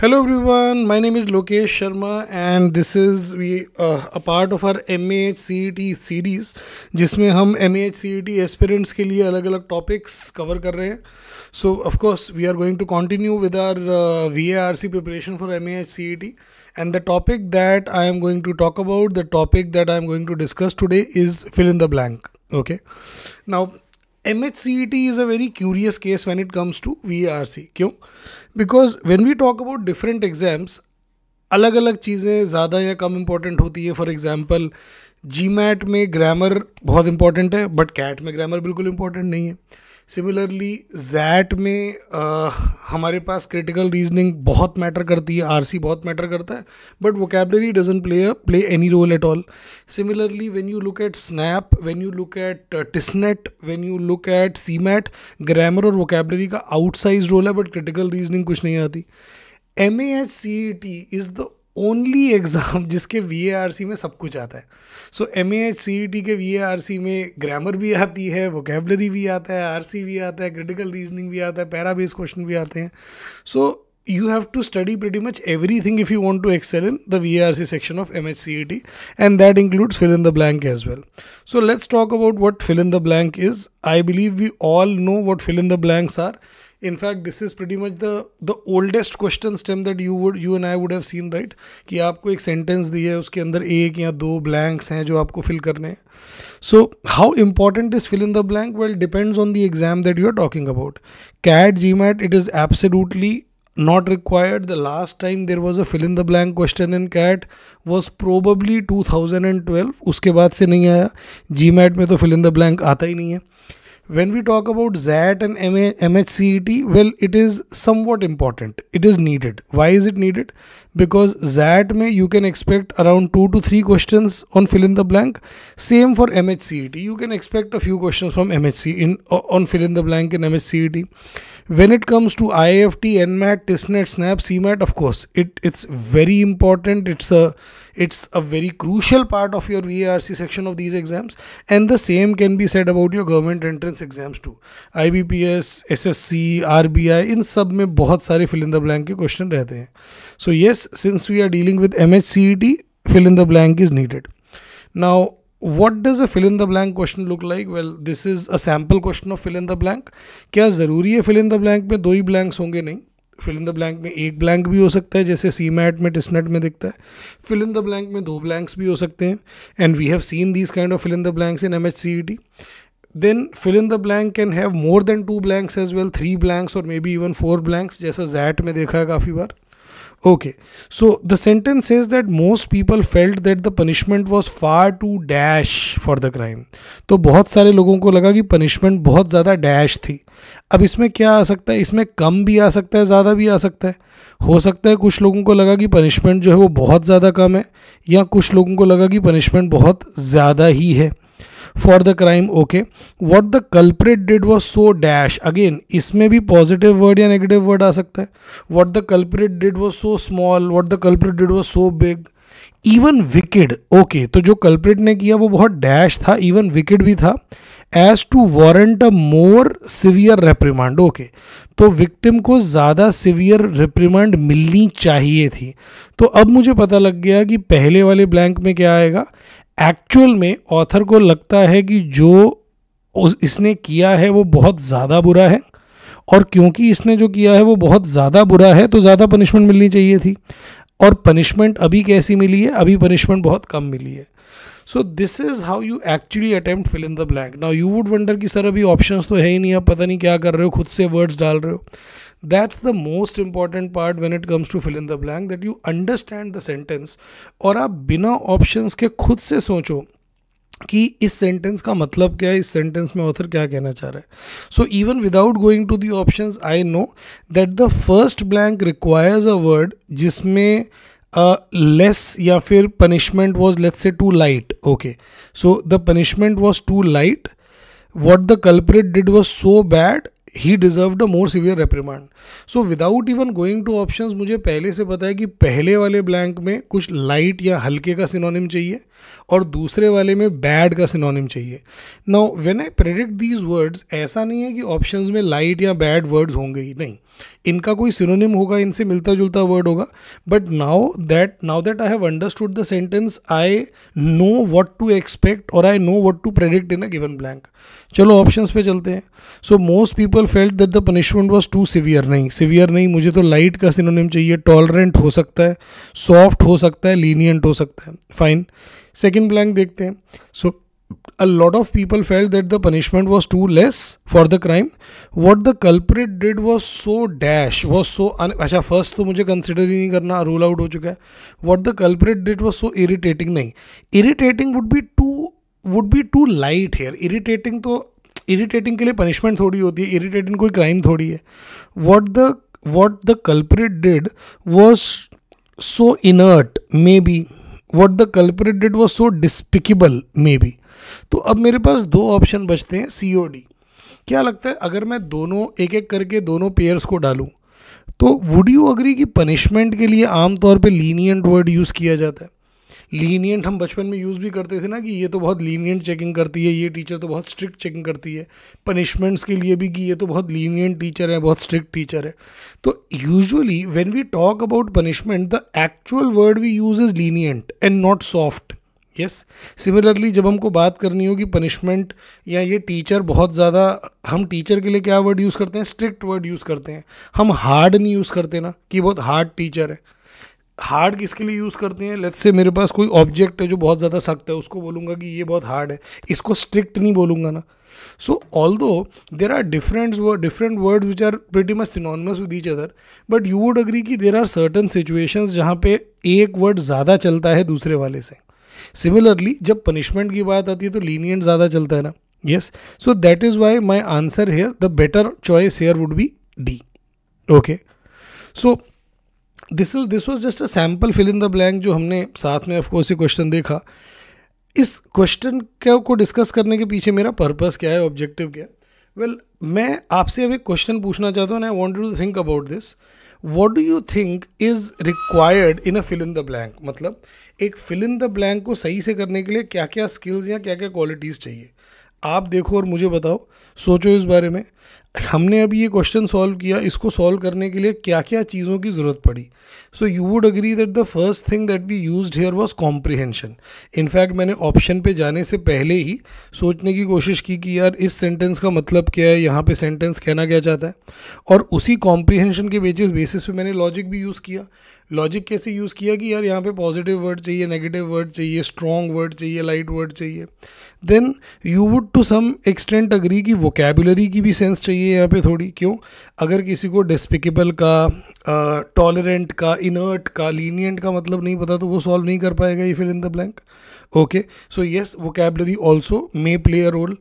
Hello everyone my name is Lokesh Sharma and this is V A part of our M H C E T series जिसमें हम M H C E T aspirants के लिए अलग अलग topics cover कर रहे हैं so of course we are going to continue with our V A R C preparation for M H C E T and the topic that I am going to talk about the topic that I am going to discuss today is fill in the blank okay now M H C E T is a very curious case when it comes to V R C क्यों because when we talk about different exams अलग अलग चीज़ें ज़्यादा या कम important होती है for example GMAT में ग्रामर बहुत इंपॉर्टेंट है बट कैट में ग्रामर बिल्कुल इंपॉर्टेंट नहीं है सिमिलरली जैट में आ, हमारे पास क्रिटिकल रीजनिंग बहुत मैटर करती है आरसी बहुत मैटर करता है but vocabulary doesn't play a play any role at all similarly when you look at SNAP when you look at TISSNET when you look at MAT grammar और vocabulary का outsize role है but critical reasoning कुछ नहीं आती M A H C E T is the only exam जिसके V A R C में सब कुछ आता है so M A H C E T के वी ए आर सी में ग्रामर भी आती है वोकेबलरी भी आता है आर सी भी आता है क्रिटिकल रीजनिंग भी आता है पैराबेस क्वेश्चन भी आते हैं so you have to study pretty much everything if you want to excel in the V A R C section of M H C E T and that includes fill in the blank as well so let's talk about what fill in the blank is I believe we all know what fill in the blanks are in fact this is pretty much the oldest question stem that you would you and I would have seen right कि आपको एक sentence दी है उसके अंदर एक या दो blanks हैं जो आपको फिल करने हैं so how important is fill in the blank well depends on the exam that you are talking about CAT GMAT it is absolutely not required the last time there was a fill in the blank question in CAT was probably two thousand and twelve उसके बाद से नहीं आया जी GMAT में तो fill in the blank आता ही नहीं है when we talk about ZAT and MHCET, well, it is somewhat important. It is needed. Why is it needed? Because ZAT may you can expect around two to three questions on fill in the blank. Same for MHCET. You can expect a few questions from MHC in uh, on fill in the blank in MHCET when it comes to IFT, NMAT, TISNET, SNAP, CMAT, of course, it, it's very important. It's a it's a very crucial part of your VARC section of these exams. And the same can be said about your government entrance exams too. IBPS, SSC, RBI, in सब में बहुत सारे fill in the blank के question So yes, since we are dealing with MHCET, fill in the blank is needed. Now what does a fill in the blank question look like well this is a sample question of fill in the blank क्या ज़रूरी है fill in the blank में दो ही blanks होंगे नहीं fill in the blank में एक blank भी हो सकता है जैसे सी मैट में टिस्नेट में दिखता है फिल इन द ब्लैंक में दो ब्लैंक्स भी हो सकते हैं and we have seen this kind of fill in the blanks in M H C E T then fill in the blank can have more than two blanks as well three blanks और maybe even four blanks जैसा XAT में देखा है काफ़ी बार Okay, so the sentence says that most people felt that the punishment was far too dash for the crime. तो बहुत सारे लोगों को लगा कि punishment बहुत ज़्यादा dash थी अब इसमें क्या आ सकता है इसमें कम भी आ सकता है ज़्यादा भी आ सकता है हो सकता है कुछ लोगों को लगा कि punishment जो है वो बहुत ज़्यादा कम है या कुछ लोगों को लगा कि punishment बहुत ज़्यादा ही है for the crime okay what the culprit did was so dash again इसमें भी पॉजिटिव वर्ड या नेगेटिव वर्ड आ सकता है what the culprit did was so small what the culprit did was so big even wicked okay तो जो culprit ने किया वो बहुत डैश था इवन विकेड भी था as to warrant a more severe reprimand okay तो विक्टिम को ज़्यादा सिवियर रेप्रीमांड मिलनी चाहिए थी तो अब मुझे पता लग गया कि पहले वाले ब्लैंक में क्या आएगा एक्चुअल में ऑथर को लगता है कि जो उस इसने किया है वो बहुत ज़्यादा बुरा है और क्योंकि इसने जो किया है वो बहुत ज़्यादा बुरा है तो ज़्यादा पनिशमेंट मिलनी चाहिए थी और पनिशमेंट अभी कैसी मिली है अभी पनिशमेंट बहुत कम मिली है so this is how you actually attempt fill in the blank now you would wonder कि सर अभी ऑप्शंस तो है ही नहीं आप पता नहीं क्या कर रहे हो खुद से वर्ड्स डाल रहे हो that's the most important part when it comes to fill in the blank that you understand the sentence और आप बिना ऑप्शंस के खुद से सोचो कि इस सेंटेंस का मतलब क्या है इस सेंटेंस में ऑथर क्या कहना चाह रहा है so even without going to the options I know that the first blank requires a word जिसमें लेस या फिर punishment was let's say too light okay so the punishment was too light what the culprit did was so bad he deserve a more severe reprimand so without even going to option मुझे पहले से पता है कि पहले वाले blank में कुछ लाइट या हल्के का सिनोनिम चाहिए और दूसरे वाले में बैड का सिनोनिम चाहिए now when I predict these words ऐसा नहीं है कि ऑप्शन में लाइट या बैड वर्ड्स होंगे ही नहीं इनका कोई सिनोनिम होगा इनसे मिलता जुलता वर्ड होगा but now that now that I have understood the sentence I know what to expect और I know what to predict in a given blank चलो ऑप्शंस पे चलते हैं so most people felt that the punishment was too severe नहीं severe नहीं मुझे तो light का सिनोनिम चाहिए टॉलरेंट हो सकता है सॉफ्ट हो सकता है लीनियंट हो सकता है फाइन सेकेंड ब्लैंक देखते हैं so so, a lot of people felt that the punishment was too less for the crime what the culprit did was so dash was so acha first to mujhe consider hi nahi karna rule out ho chuka hai what the culprit did was so irritating nahi irritating would be too would be too light here irritating to irritating ke liye punishment thodi hoti hai irritating koi crime thodi hai what the what the culprit did was so inert maybe what the culprit did was so despicable maybe तो अब मेरे पास दो option बचते हैं सी O D क्या लगता है अगर मैं दोनों एक एक करके दोनों पेयर्स को डालूँ तो वुड यू अग्री कि पनिशमेंट के लिए आमतौर पर लीनियंट वर्ड यूज़ किया जाता है लीनियंट हम बचपन में यूज़ भी करते थे ना कि ये तो बहुत लीनियंट चेकिंग करती है ये टीचर तो बहुत स्ट्रिक्ट चेकिंग करती है पनिशमेंट्स के लिए भी कि ये तो बहुत लीनियंट टीचर है बहुत स्ट्रिक्ट टीचर है तो usually when we talk about punishment the actual word we use is lenient and not soft yes similarly जब हमको बात करनी होगी पनिशमेंट या ये टीचर बहुत ज़्यादा हम टीचर के लिए क्या वर्ड यूज़ करते हैं स्ट्रिक्ट वर्ड यूज़ करते हैं हम हार्ड नहीं यूज़ करते ना कि बहुत हार्ड टीचर है हार्ड किसके लिए यूज़ करते हैं लेट्स से मेरे पास कोई ऑब्जेक्ट है जो बहुत ज़्यादा सख्त है उसको बोलूँगा कि ये बहुत हार्ड है इसको स्ट्रिक्ट नहीं बोलूँगा ना so although there are different different words which are pretty much synonymous with each other but you would agree कि देर आर सर्टन सिचुएशंस जहाँ पे एक वर्ड ज़्यादा चलता है दूसरे वाले से सिमिलरली जब पनिशमेंट की बात आती है तो लीनियंट ज़्यादा चलता है ना yes so that is why my answer here the better choice here would be D okay so this is this was just a sample fill in the blank जो हमने साथ में ऑफकोर्स ये क्वेश्चन देखा इस क्वेश्चन को discuss करने के पीछे मेरा पर्पस क्या है ऑब्जेक्टिव क्या है वेल well, मैं आपसे अभी क्वेश्चन पूछना चाहता हूँ I want to think about this what do you think is required in a fill in the blank मतलब एक फिल इन द ब्लैंक को सही से करने के लिए क्या क्या स्किल्स या क्या क्या क्वालिटीज़ चाहिए आप देखो और मुझे बताओ सोचो इस बारे में हमने अभी ये क्वेश्चन सॉल्व किया इसको सॉल्व करने के लिए क्या क्या चीज़ों की ज़रूरत पड़ी so you would agree that the first thing that we use here was comprehension in fact मैंने ऑप्शन पे जाने से पहले ही सोचने की कोशिश की कि यार इस सेंटेंस का मतलब क्या है यहाँ पे सेंटेंस कहना क्या चाहता है और उसी कॉम्प्रिहेंशन के बेचिस बेसिस पे मैंने लॉजिक भी यूज़ किया लॉजिक कैसे यूज़ किया कि यार यहाँ पे पॉजिटिव वर्ड चाहिए नेगेटिव वर्ड चाहिए स्ट्रॉन्ग वर्ड चाहिए लाइट वर्ड चाहिए then you would to some extent agree कि वोकेबुलरी की भी सेंस चाहिए यहाँ पे थोड़ी क्यों अगर किसी को डिस्पिकेबल का टॉलरेंट uh, का इनर्ट का लीनियंट का मतलब नहीं पता तो वो सॉल्व नहीं कर पाएगा ये fill in the blank okay so yes vocabulary also may play a role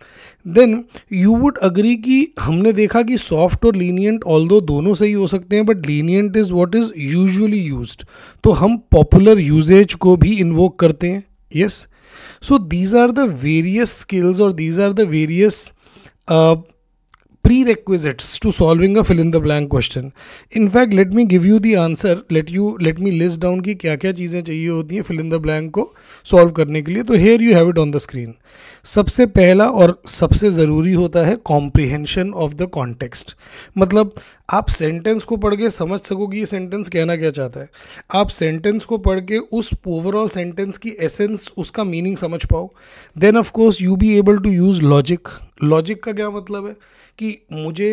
then you would agree कि हमने देखा कि सॉफ्ट और लीनियंट ऑल दोनों सही हो सकते हैं but lenient is what is usually used तो हम पॉपुलर यूजेज को भी इन्वोक करते हैं yes so these are the various skills और these are the various prerequisites to solving a fill in the blank question in fact let me give you the answer let you let me list down की क्या क्या चीज़ें चाहिए होती हैं fill in the blank को solve करने के लिए तो here you have it on the screen सबसे पहला और सबसे ज़रूरी होता है कॉम्प्रिहेंशन ऑफ द कॉन्टेक्स्ट मतलब आप सेंटेंस को पढ़ के समझ सको कि ये सेंटेंस कहना क्या चाहता है आप सेंटेंस को पढ़ के उस ओवरऑल सेंटेंस की एसेंस उसका मीनिंग समझ पाओ then of course you be able to use logic logic का क्या मतलब है कि मुझे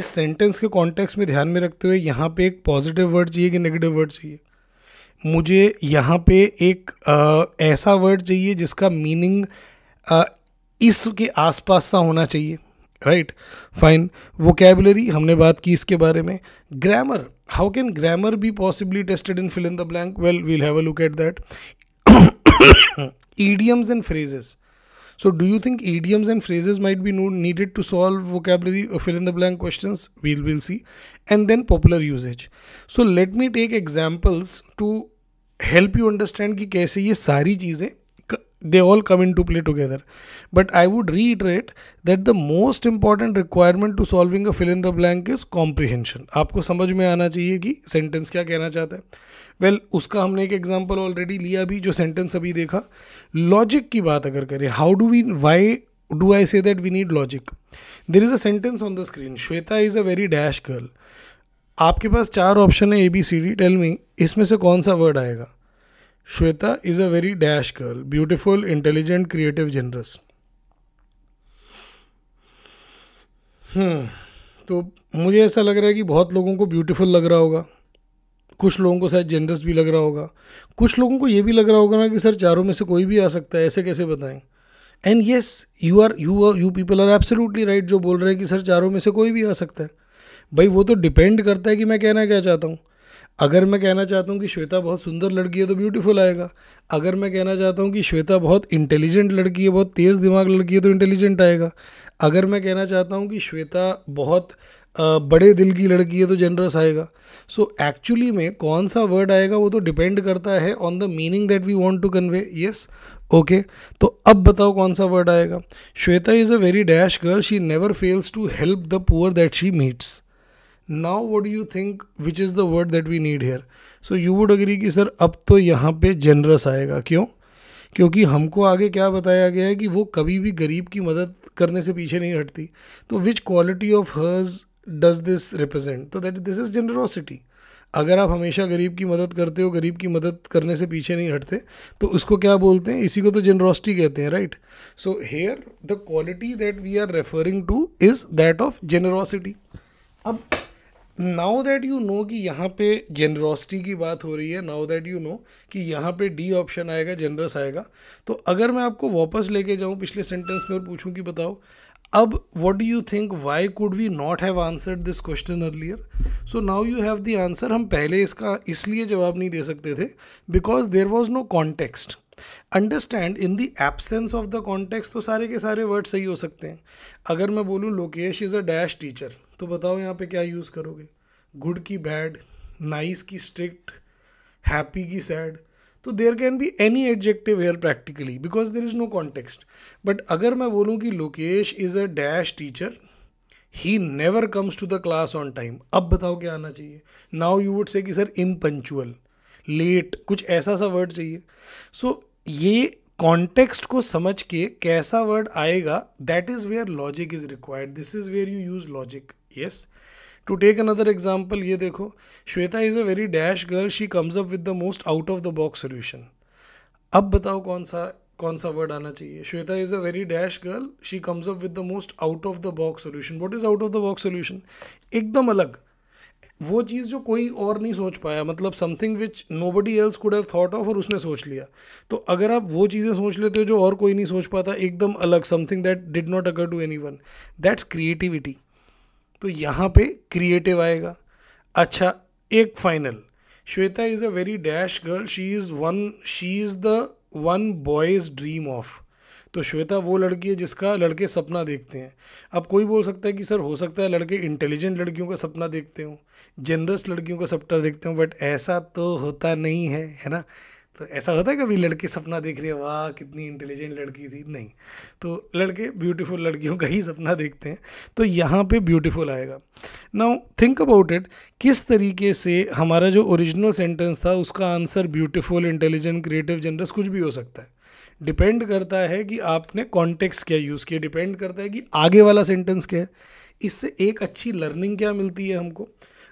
इस सेंटेंस के कॉन्टेक्स्ट में ध्यान में रखते हुए यहाँ पे एक पॉजिटिव वर्ड चाहिए कि नेगेटिव वर्ड चाहिए मुझे यहाँ पे एक आ, ऐसा वर्ड चाहिए जिसका मीनिंग इसके आसपास सा होना चाहिए राइट फाइन वो कैबलरी हमने बात की इसके बारे में grammar how can grammar be possibly tested in fill in the blank well we'll have a look at that idioms and phrases so do you think idioms and phrases might be no needed to solve vocabulary fill in the blank question we'll will see and then popular usages so let me take examples to help you understand कि कैसे ये सारी चीज़ें they all come to play together but I would reiterate that the most important requirement to solving a fill in the blank is comprehension आपको समझ में आना चाहिए कि सेंटेंस क्या कहना चाहता है वेल well, उसका हमने एक एग्जाम्पल ऑलरेडी लिया भी जो सेंटेंस अभी देखा लॉजिक की बात अगर करें how do we why do I say that we need logic there is a sentence on the screen Shweta is a very dash girl आपके पास चार ऑप्शन है A B C D tell me इसमें से कौन सा वर्ड आएगा Shweta is a very dash girl, beautiful, intelligent, creative, generous. Hmm. तो मुझे ऐसा लग रहा है कि बहुत लोगों को ब्यूटीफुल लग रहा होगा कुछ लोगों को शायद जेनरस भी लग रहा होगा कुछ लोगों को ये भी लग रहा होगा ना कि सर चारों में से कोई भी आ सकता है ऐसे कैसे बताएं and yes you are you are you people are absolutely right जो बोल रहे हैं कि सर चारों में से कोई भी आ सकता है भाई वो तो डिपेंड करता है कि मैं कहना क्या चाहता हूँ अगर मैं कहना चाहता हूँ कि श्वेता बहुत सुंदर लड़की है तो ब्यूटीफुल आएगा अगर मैं कहना चाहता हूँ कि श्वेता बहुत इंटेलिजेंट लड़की है बहुत तेज़ दिमाग लड़की है तो इंटेलिजेंट आएगा अगर मैं कहना चाहता हूँ कि श्वेता बहुत बड़े दिल की लड़की है तो जनरस आएगा सो so, एक्चुअली में कौन सा वर्ड आएगा वो तो डिपेंड करता है on the meaning that we want to convey yes okay तो अब बताओ कौन सा वर्ड आएगा Shweta is a very dash girl she never fails to help the poor that she meets now what you think which is the word that we need here so you would agree कि sir अब तो यहाँ पे generous आएगा क्यों क्योंकि हमको आगे क्या बताया गया है कि वो कभी भी गरीब की मदद करने से पीछे नहीं हटती तो which quality of hers does this represent तो दैट दिस इज़ जनरोसिटी अगर आप हमेशा गरीब की मदद करते हो गरीब की मदद करने से पीछे नहीं हटते तो उसको क्या बोलते हैं इसी को तो जनरोसिटी कहते हैं right so here the quality that we are referring to is that of generosity अब नाउ दैट यू नो कि यहाँ पे जेनरोसिटी की बात हो रही है नाउ दैट यू नो कि यहाँ पे डी ऑप्शन आएगा जनरस आएगा तो अगर मैं आपको वापस लेके जाऊँ पिछले सेंटेंस में और पूछूँ कि बताओ अब what do you think why could we not have answer this question earlier so now you have the answer हम पहले इसका इसलिए जवाब नहीं दे सकते थे because there was no context understand in the absence of the context तो सारे के सारे वर्ड सही हो सकते हैं अगर मैं बोलूँ Lokesh is a dash teacher तो बताओ यहाँ पे क्या यूज़ करोगे गुड की बैड नाइस की स्ट्रिक्ट हैप्पी की सैड तो there can be any adjective here practically because there is no context but अगर मैं बोलूँ कि Lokesh is a dash teacher he never comes to the class on time अब बताओ क्या आना चाहिए नाउ यू वुड से कि सर इम्पंचुअल लेट कुछ ऐसा सा वर्ड चाहिए सो so, ये कॉन्टेक्स्ट को समझ के कैसा वर्ड आएगा that is where logic is required this is where you use logic yes to take another example ये देखो Shweta is a very dash girl she comes up with the most out of the box solution अब बताओ कौन सा कौन सा word आना चाहिए Shweta is a very dash girl she comes up with the most out of the box solution what is out of the box solution एकदम अलग वो चीज़ जो कोई और नहीं सोच पाया मतलब something which nobody else could have thought of और उसने सोच लिया तो अगर आप वो चीज़ें सोच लेते हो जो और कोई नहीं सोच पाता एकदम अलग something that did not occur to anyone that's creativity तो यहाँ पे क्रिएटिव आएगा अच्छा एक final Shweta is a very dash girl she is one she is the one boys dream of तो श्वेता वो लड़की है जिसका लड़के सपना देखते हैं अब कोई बोल सकता है कि सर हो सकता है लड़के इंटेलिजेंट लड़कियों का सपना देखते हो जेनरस लड़कियों का सपना देखते हो बट ऐसा तो होता नहीं है है ना तो ऐसा होता है कभी लड़के सपना देख रहे हैं वाह कितनी इंटेलिजेंट लड़की थी नहीं तो लड़के ब्यूटीफुल लड़कियों का ही सपना देखते हैं तो यहाँ पे ब्यूटीफुल आएगा नाउ थिंक अबाउट इट किस तरीके से हमारा जो ओरिजिनल सेंटेंस था उसका answer beautiful intelligent creative generous कुछ भी हो सकता है डिपेंड करता है कि आपने कॉन्टेक्स्ट क्या यूज़ किया डिपेंड करता है कि आगे वाला सेंटेंस क्या है इससे एक अच्छी लर्निंग क्या मिलती है हमको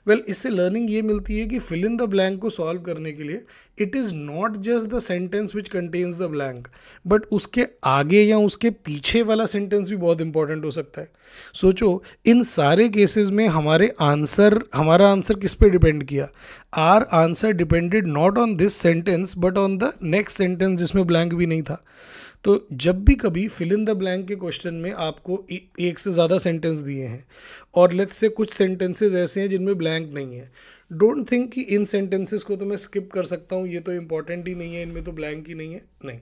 वेल well, इससे लर्निंग ये मिलती है कि फिल इन द ब्लैंक को सॉल्व करने के लिए it is not just the sentence which contains the blank but उसके आगे या उसके पीछे वाला सेंटेंस भी बहुत इंपॉर्टेंट हो सकता है सोचो इन सारे केसेस में हमारे आंसर हमारा आंसर किस पे डिपेंड किया our answer depended not on this sentence but on the next sentence जिसमें ब्लैंक भी नहीं था तो जब भी कभी फिल इन द ब्लैंक के क्वेश्चन में आपको ए, एक से ज़्यादा सेंटेंस दिए हैं और लेट्स से कुछ सेंटेंसेज ऐसे हैं जिनमें ब्लैंक नहीं है डोंट थिंक कि इन सेंटेंसेस को तो मैं स्किप कर सकता हूँ ये तो इम्पॉर्टेंट ही नहीं है इनमें तो ब्लैंक ही नहीं है नहीं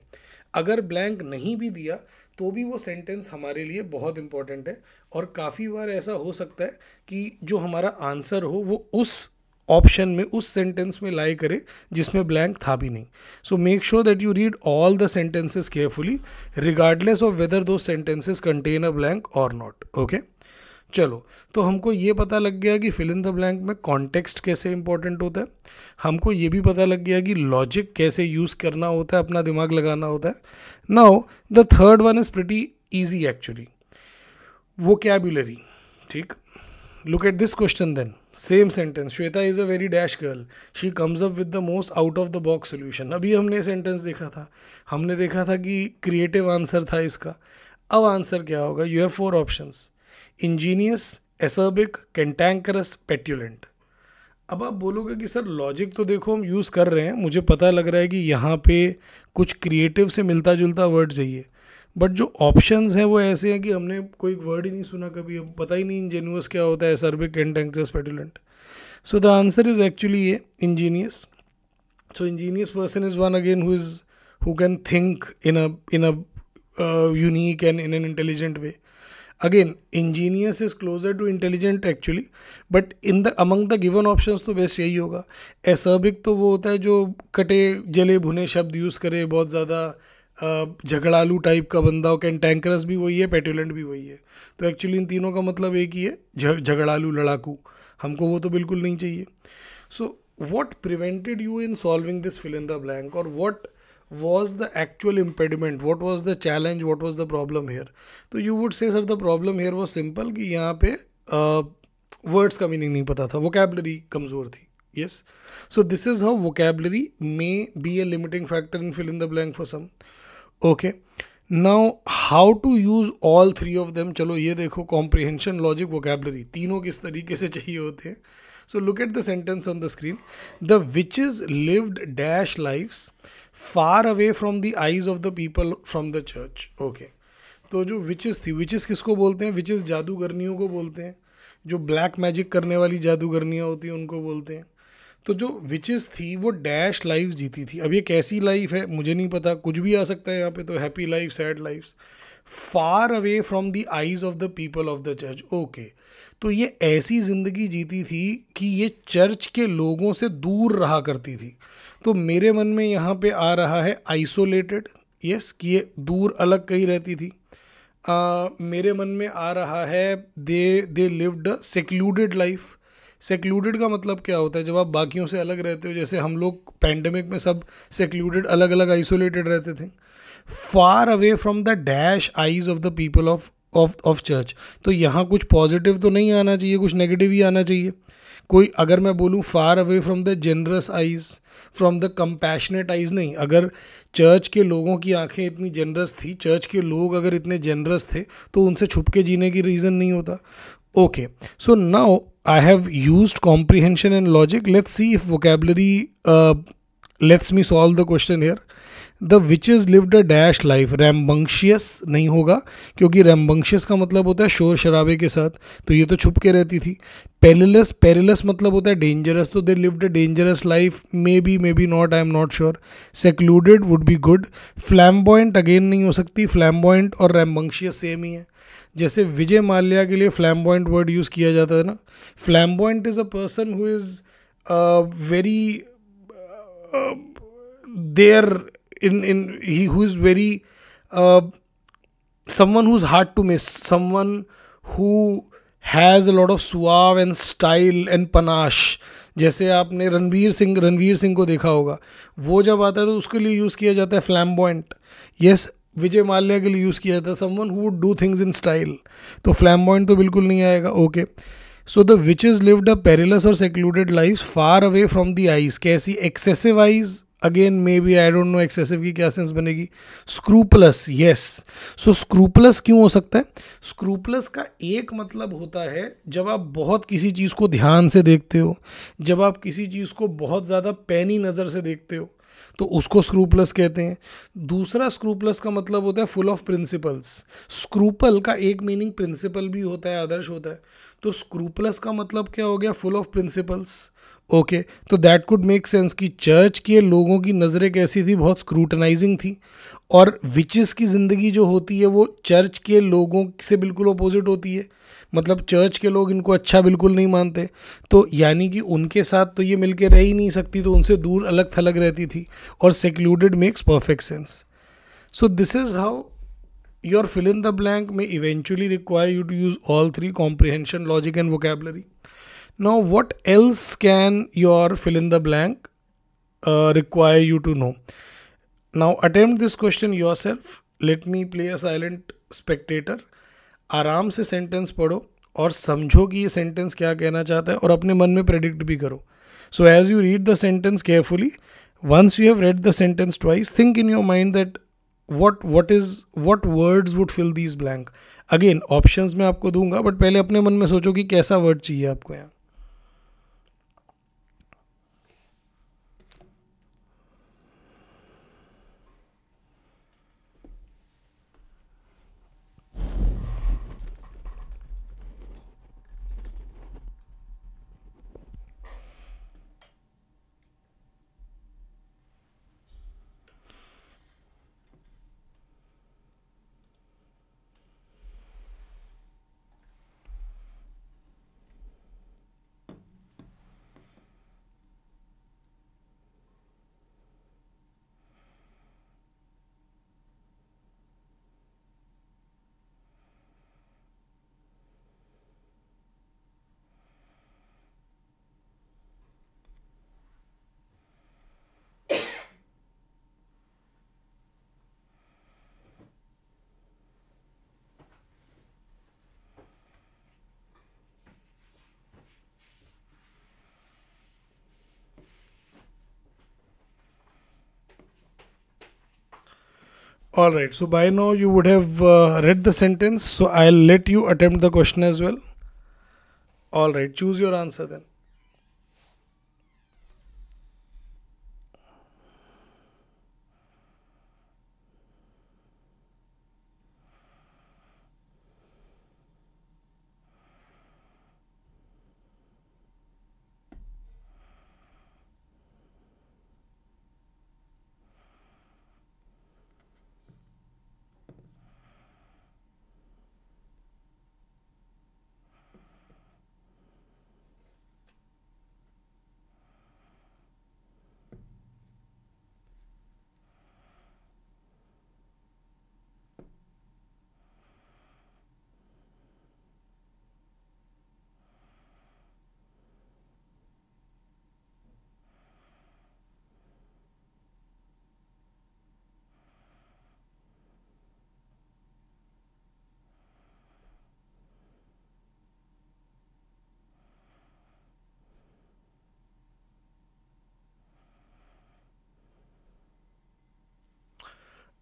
अगर ब्लैंक नहीं भी दिया तो भी वो सेंटेंस हमारे लिए बहुत इम्पॉर्टेंट है और काफ़ी बार ऐसा हो सकता है कि जो हमारा आंसर हो वो उस ऑप्शन में उस सेंटेंस में लाई करे जिसमें ब्लैंक था भी नहीं so make sure that you read all the sentences carefully regardless of whether those sentences contain a blank और नॉट ओके चलो तो हमको ये पता लग गया कि फिल इन द ब्लैंक में कॉन्टेक्स्ट कैसे इंपॉर्टेंट होता है हमको ये भी पता लग गया कि लॉजिक कैसे यूज़ करना होता है अपना दिमाग लगाना होता है now the third one is pretty easy actually vocabulary ठीक Look at this question then. Same sentence. Shweta is a very dash girl. She comes up with the most out of the box solution. अभी हमने sentence देखा था हमने देखा था कि creative answer था इसका अब आंसर क्या होगा you have four options ingenious acerbic cantankerous petulant अब आप बोलोगे कि सर लॉजिक तो देखो हम यूज़ कर रहे हैं मुझे पता लग रहा है कि यहाँ पे कुछ क्रिएटिव से मिलता जुलता वर्ड चाहिए बट जो ऑप्शंस हैं वो ऐसे हैं कि हमने कोई वर्ड ही नहीं सुना कभी अब पता ही नहीं इंजेनियस क्या होता है acerbic cantankerous petulant so the answer is actually ये ingenious so ingenious person is one again who is who can think in a in a unique and in an intelligent way again ingenious is closer to intelligent actually but in the among the given option तो best यही होगा acerbic तो वो होता है जो कटे जले भुने शब्द यूज़ करे बहुत ज़्यादा झगड़ालू टाइप का बंदा हो टैंकरस भी वही है पेटुलेंट भी वही है तो एक्चुअली इन तीनों का मतलब एक ही है झगड़ालू लड़ाकू हमको वो तो बिल्कुल नहीं चाहिए so what prevented you in solving this fill in the blank और what was the actual impediment what was the challenge what was the problem here तो you would say sir the problem here was simple कि यहाँ पे words uh, का meaning नहीं पता था vocabulary कमज़ोर थी yes so this is how vocabulary may be a limiting factor in fill in the blank for some okay now how to use all three of them चलो ये देखो comprehension logic vocabulary तीनों किस तरीके से चाहिए होते हैं so look at the sentence on the screen the witch is lived dash lifes far away from the eyes of the people from the church okay तो जो विचेस थी विचेस किसको बोलते हैं विचेस जादूगरनियों को बोलते हैं जो ब्लैक मैजिक करने वाली जादूगरनियाँ होती हैं उनको बोलते हैं तो जो विचेस थी वो डैश लाइफ जीती थी अब ये कैसी लाइफ है मुझे नहीं पता कुछ भी आ सकता है यहाँ पे तो happy life sad life far away from the eyes of the people of the church okay तो ये ऐसी ज़िंदगी जीती थी कि ये चर्च के लोगों से दूर रहा करती थी तो मेरे मन में यहाँ पे आ रहा है आइसोलेटेड यस कि ये दूर अलग कहीं रहती थी आ, मेरे मन में आ रहा है they they lived secluded life secluded का मतलब क्या होता है जब आप बाकियों से अलग रहते हो जैसे हम लोग पैंडमिक में सब सेक्लूडेड अलग अलग आइसोलेटेड रहते थे far away from the dash eyes of the people of of of church तो यहाँ कुछ पॉजिटिव तो नहीं आना चाहिए कुछ नेगेटिव ही आना चाहिए कोई अगर मैं बोलूँ far away from the generous eyes from the compassionate eyes नहीं अगर चर्च के लोगों की आंखें इतनी जनरस थी चर्च के लोग अगर इतने जनरस थे तो उनसे छुप के जीने की रीज़न नहीं होता okay so now I have used comprehension and logic. Let's see if vocabulary uh, lets me solve the question here. The witch is lived a dash life rambunctious नहीं होगा क्योंकि रैमबंक्शियस का मतलब होता है शोर शराबे के साथ तो ये तो छुप के रहती थी पेरिलस पेरिलस मतलब होता है डेंजरस तो they lived a dangerous life maybe maybe not I am not sure secluded would be good flamboyant again नहीं हो सकती फ्लैम्बॉयंट और रैमबंक्शियस सेम ही है जैसे विजय माल्या के लिए फ्लैम्बॉयंट वर्ड यूज़ किया जाता है ना flamboyant is a person who is very there in in he who is very uh, someone who's hard to miss someone who has a lot of suave and style and panache जैसे आपने रणवीर सिंह रणवीर सिंह को देखा होगा वो जब आता है तो उसके लिए यूज़ किया जाता है फ्लैम्बॉयंट यस विजय माल्या के लिए यूज़ किया जाता है someone who would do things in style तो फ्लैम्बॉयंट तो बिल्कुल नहीं आएगा okay so the witch is lived a perilous और secluded life far away from the eyes कैसी excessive eyes again maybe I don't know excessive की क्या sense बनेगी स्क्रूपलस यस सो स्क्रूपलस क्यों हो सकता है स्क्रूपलस का एक मतलब होता है जब आप बहुत किसी चीज़ को ध्यान से देखते हो जब आप किसी चीज़ को बहुत ज़्यादा पैनी नज़र से देखते हो तो उसको स्क्रूपलस कहते हैं दूसरा स्क्रूपलस का मतलब होता है फुल ऑफ प्रिंसिपल्स स्क्रूपल का एक मीनिंग प्रिंसिपल भी होता है आदर्श होता है तो स्क्रूपलस का मतलब क्या हो गया full of principles okay okay, तो दैट कुड मेक सेंस कि चर्च के लोगों की नज़रें कैसी थी बहुत स्क्रूटनाइजिंग थी और विचेस की ज़िंदगी जो होती है वो चर्च के लोगों से बिल्कुल अपोजिट होती है मतलब चर्च के लोग इनको अच्छा बिल्कुल नहीं मानते तो यानी कि उनके साथ तो ये मिलके रह ही नहीं सकती तो उनसे दूर अलग थलग रहती थी और secluded makes perfect sense so this is how your fill in the blank में eventually require you to use all three comprehension logic and vocabulary now what else can your fill in the blank require you to know know attempt this question yourself let me play a silent spectator आराम से sentence पढ़ो और समझो कि ये sentence क्या कहना चाहता है और अपने मन में प्रेडिक्ट भी करो so as you read the sentence carefully once you have read the sentence twice think in your mind that what what is what words would fill these blank again option में आपको दूंगा but पहले अपने मन में सोचो कि कैसा वर्ड चाहिए आपको यहाँ all right so by now you would have uh, read the sentence so i'll let you attempt the question as well all right choose your answer then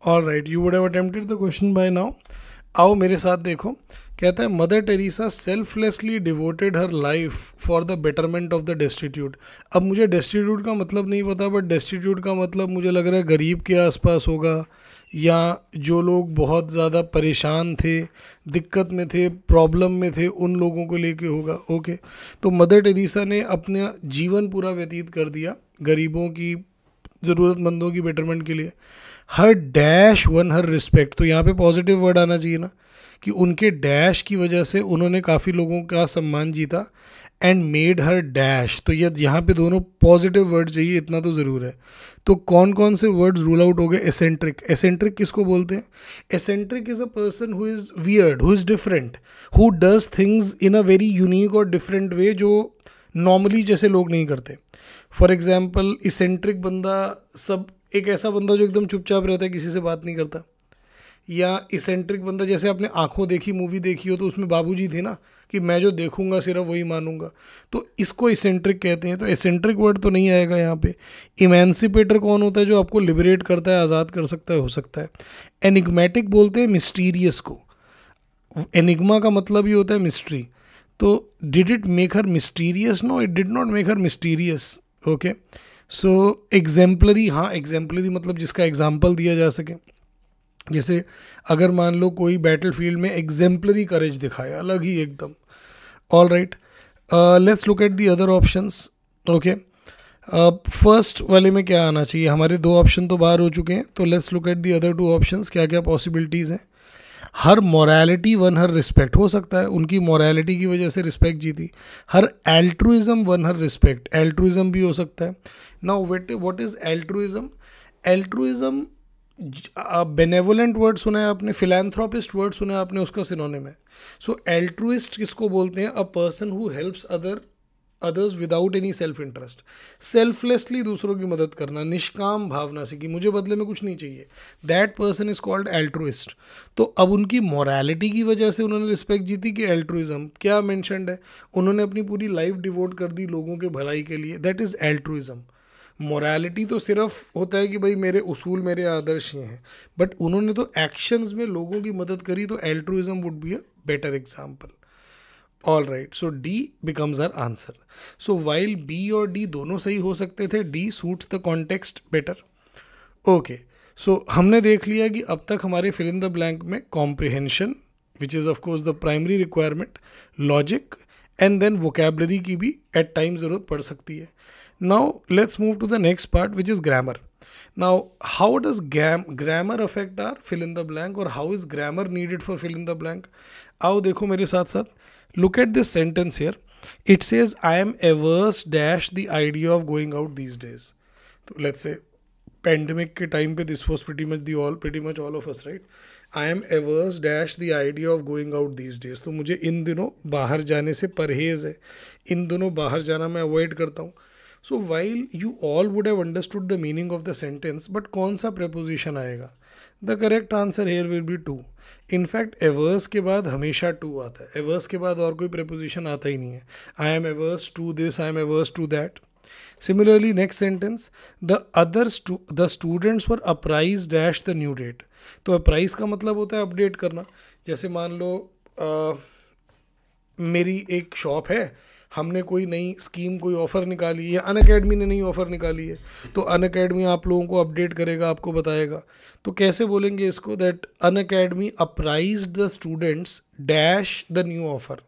all right you would have attempted the question by now आओ मेरे साथ देखो कहता है mother Teresa selflessly devoted her life for the betterment of the destitute अब मुझे destitute का मतलब नहीं पता बट डेस्टिट्यूट का मतलब मुझे लग रहा है गरीब के आसपास होगा या जो लोग बहुत ज़्यादा परेशान थे दिक्कत में थे प्रॉब्लम में थे उन लोगों को लेके होगा ओके तो मदर टेरेसा ने अपना जीवन पूरा व्यतीत कर दिया गरीबों की ज़रूरतमंदों की बेटरमेंट के लिए her dash one her respect तो यहाँ पे पॉजिटिव वर्ड आना चाहिए ना कि उनके डैश की वजह से उन्होंने काफ़ी लोगों का सम्मान जीता एंड मेड हर डैश तो यद यहाँ पे दोनों पॉजिटिव वर्ड चाहिए इतना तो ज़रूर है तो कौन कौन से वर्ड्स रूल आउट हो गए एसेंट्रिक एसेंट्रिक किसको बोलते हैं eccentric is a person who is weird who is different who does things in a very unique और डिफरेंट वे जो नॉर्मली जैसे लोग नहीं करते फॉर एग्ज़ाम्पल इसेंट्रिक बंदा सब एक ऐसा बंदा जो एकदम चुपचाप रहता है किसी से बात नहीं करता या इसेंट्रिक बंदा जैसे आपने आंखों देखी मूवी देखी हो तो उसमें बाबूजी थे ना कि मैं जो देखूंगा सिर्फ वही मानूंगा तो इसको इसेंट्रिक कहते हैं तो इसेंट्रिक वर्ड तो नहीं आएगा यहाँ पे इमेंसिपेटर कौन होता है जो आपको लिबरेट करता है आज़ाद कर सकता है हो सकता है एनिग्मेटिक बोलते हैं मिस्टीरियस को एनिग्मा का मतलब ही होता है मिस्ट्री तो did it make her mysterious no it did not make her mysterious okay so exemplary हाँ एग्जैम्पलरी मतलब जिसका एग्जाम्पल दिया जा सके जैसे अगर मान लो कोई बैटल फील्ड में एग्जेम्पलरी करेज दिखाए अलग ही एकदम all right let's look at the other options okay first वाले में क्या आना चाहिए हमारे दो ऑप्शन तो बाहर हो चुके हैं तो let's look at the other two options क्या क्या पॉसिबिलिटीज़ हैं her morality one her respect हो सकता है उनकी मोरालिटी की वजह से रिस्पेक्ट जीती हर एल्ट्रुइज़म वन हर रिस्पेक्ट एल्ट्रुइज़म भी हो सकता है now wait what is altruism altruism benevolent word सुना है आपने फिलैंथ्रोपिस्ट वर्ड सुना है आपने उसका सिनोनिम है सो so, एल्ट्रुइस्ट किसको बोलते हैं a person who helps other others without any self interest selflessly दूसरों की मदद करना निष्काम भावना से कि मुझे बदले में कुछ नहीं चाहिए that person is called altruist तो अब उनकी मॉरलिटी की वजह से उन्होंने रिस्पेक्ट जीती कि एल्ट्रोइज्म क्या मैंशनड है उन्होंने अपनी पूरी लाइफ डिवोट कर दी लोगों के भलाई के लिए दैट इज़ एल्ट्रोइज्म मोरालिटी तो सिर्फ होता है कि भाई मेरे उसूल मेरे आदर्श ये हैं बट उन्होंने तो एक्शंस में लोगों की मदद करी तो altruism would be a better example all right so D becomes our answer so while B और डी दोनों सही हो सकते थे D suits the context better okay so हमने देख लिया कि अब तक हमारे फिल इन द ब्लैंक में comprehension which is of course the primary requirement logic and then vocabulary की भी एट टाइम ज़रूरत पड़ सकती है now let's move to the next part which is grammar now how does gram grammar affect our fill in the blank और how is grammar needed for fill in the blank आओ देखो मेरे साथ साथ look at this sentence here it says i am averse dash the idea of going out these days so let's say pandemic ke time pe this was pretty much the all pretty much all of us right i am averse dash the idea of going out these days तो मुझे इन दिनों बाहर जाने से परहेज है इन दिनों बाहर जाना मैं अवॉइड करता हूँ so while you all would have understood the meaning of the sentence but कौन सा प्रपोजिशन आएगा the correct answer here will be to in fact averse के बाद हमेशा टू आता है एवर्स के बाद और कोई प्रपोजिशन आता ही नहीं है I am averse to this I am averse to that similarly next sentence the other the students for apprise dash the new date तो अप्राइज का मतलब होता है अपडेट करना जैसे मान लो आ, मेरी एक शॉप है हमने कोई नई स्कीम कोई ऑफ़र निकाली है अन अकेडमी ने नई ऑफ़र निकाली है तो अन अकेडमी आप लोगों को अपडेट करेगा आपको बताएगा तो कैसे बोलेंगे इसको that Unacademy apprise the students dash the new offer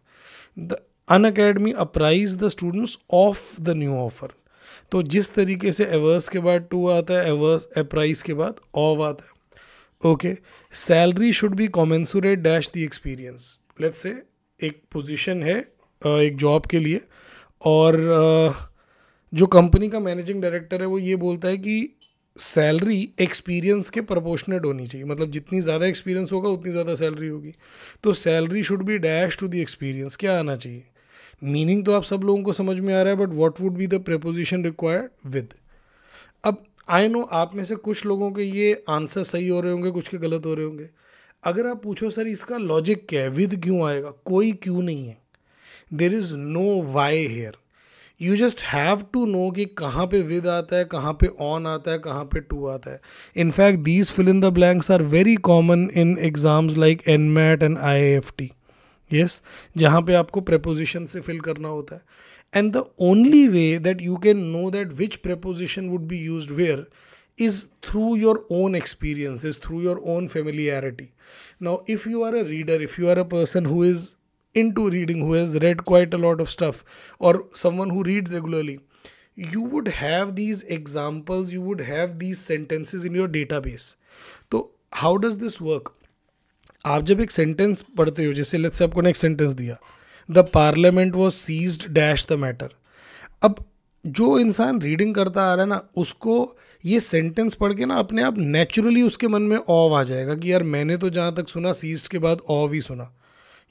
the Unacademy apprise the students of the new offer तो जिस तरीके से एवर्स के बाद टू आता है एवर्स अप्राइज के बाद ऑव आता है okay salary should be commensurate dash the experience let's say एक पोजीशन है एक जॉब के लिए और जो कंपनी का मैनेजिंग डायरेक्टर है वो ये बोलता है कि सैलरी एक्सपीरियंस के प्रपोर्शनेट होनी चाहिए मतलब जितनी ज़्यादा एक्सपीरियंस होगा उतनी ज़्यादा सैलरी होगी तो salary should be dash to the experience क्या आना चाहिए मीनिंग तो आप सब लोगों को समझ में आ रहा है but what would be the preposition required with अब आई नो आप में से कुछ लोगों के ये आंसर सही हो रहे होंगे कुछ के गलत हो रहे होंगे अगर आप पूछो सर इसका लॉजिक क्या है विद क्यों आएगा कोई क्यों नहीं है there is no why here you just have to know कि कहाँ पे विद आता है कहाँ पे ऑन आता है कहाँ पे टू आता है in fact these fill in the blanks are very common in exams like N MAT and I F T yes जहाँ पे आपको प्रपोजिशन से फिल करना होता है and the only way that you can know that which preposition would be use where is through your own experiences through your own familiarity now if you are a reader if you are a person who is into reading who has read quite a lot of stuff or someone who reads regularly you would have these examples you would have these sentences in your database तो how does this work आप जब एक sentence पढ़ते हो जैसे let's say आपको ने एक सेंटेंस दिया the parliament was seized dash the matter अब जो इंसान रीडिंग करता आ रहा है ना उसको ये सेंटेंस पढ़ के ना अपने आप नेचुरली उसके मन में ऑव आ जाएगा कि यार मैंने तो जहाँ तक सुना सीज्ड के बाद ऑव ही सुना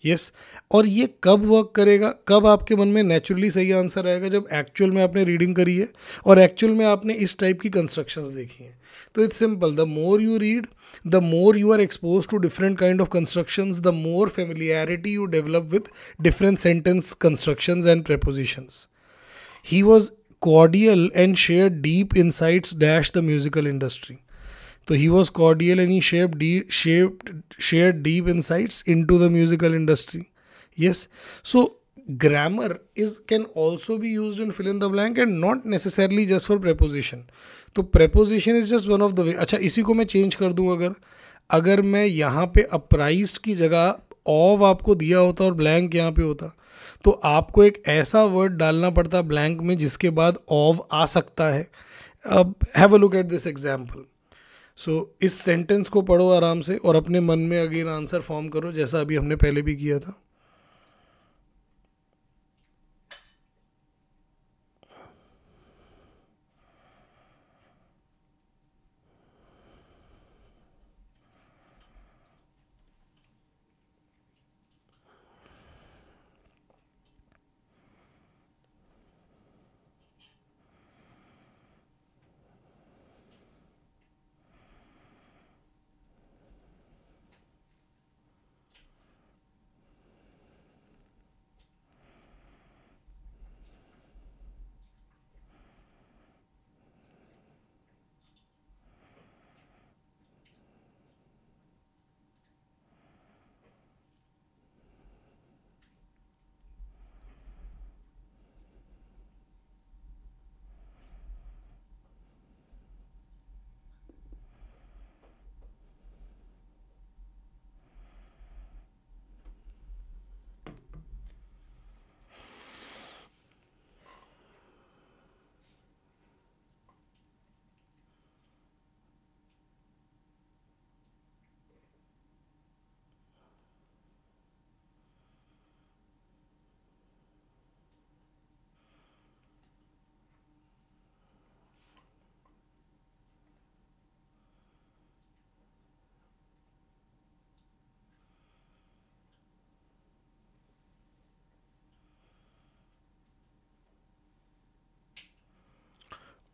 यस और ये कब वर्क करेगा कब आपके मन में नेचुरली सही आंसर आएगा जब एक्चुअल में आपने रीडिंग करी है और एक्चुअल में आपने इस टाइप की कंस्ट्रक्शंस देखी हैं तो it's simple the more you read the more you are expose to different kind of construction the more familiarity you develop with different sentence construction and prepositions he was cordial and share deep insights dash the musical industry तो he was cordial and he shape D shape share deep insights into the musical industry yes so grammar is can also be use in fill in the blank and not necessarily just for preposition तो preposition is just one of the way अच्छा इसी को मैं change कर दूँ अगर अगर मैं यहाँ पे अपराइज की जगह ऑव आपको दिया होता और ब्लैंक यहाँ पे होता तो आपको एक ऐसा वर्ड डालना पड़ता ब्लैंक में जिसके बाद ऑव आ सकता है अब have a look at this example so so, इस सेंटेंस को पढ़ो आराम से और अपने मन में अगेन आंसर फॉर्म करो जैसा अभी हमने पहले भी किया था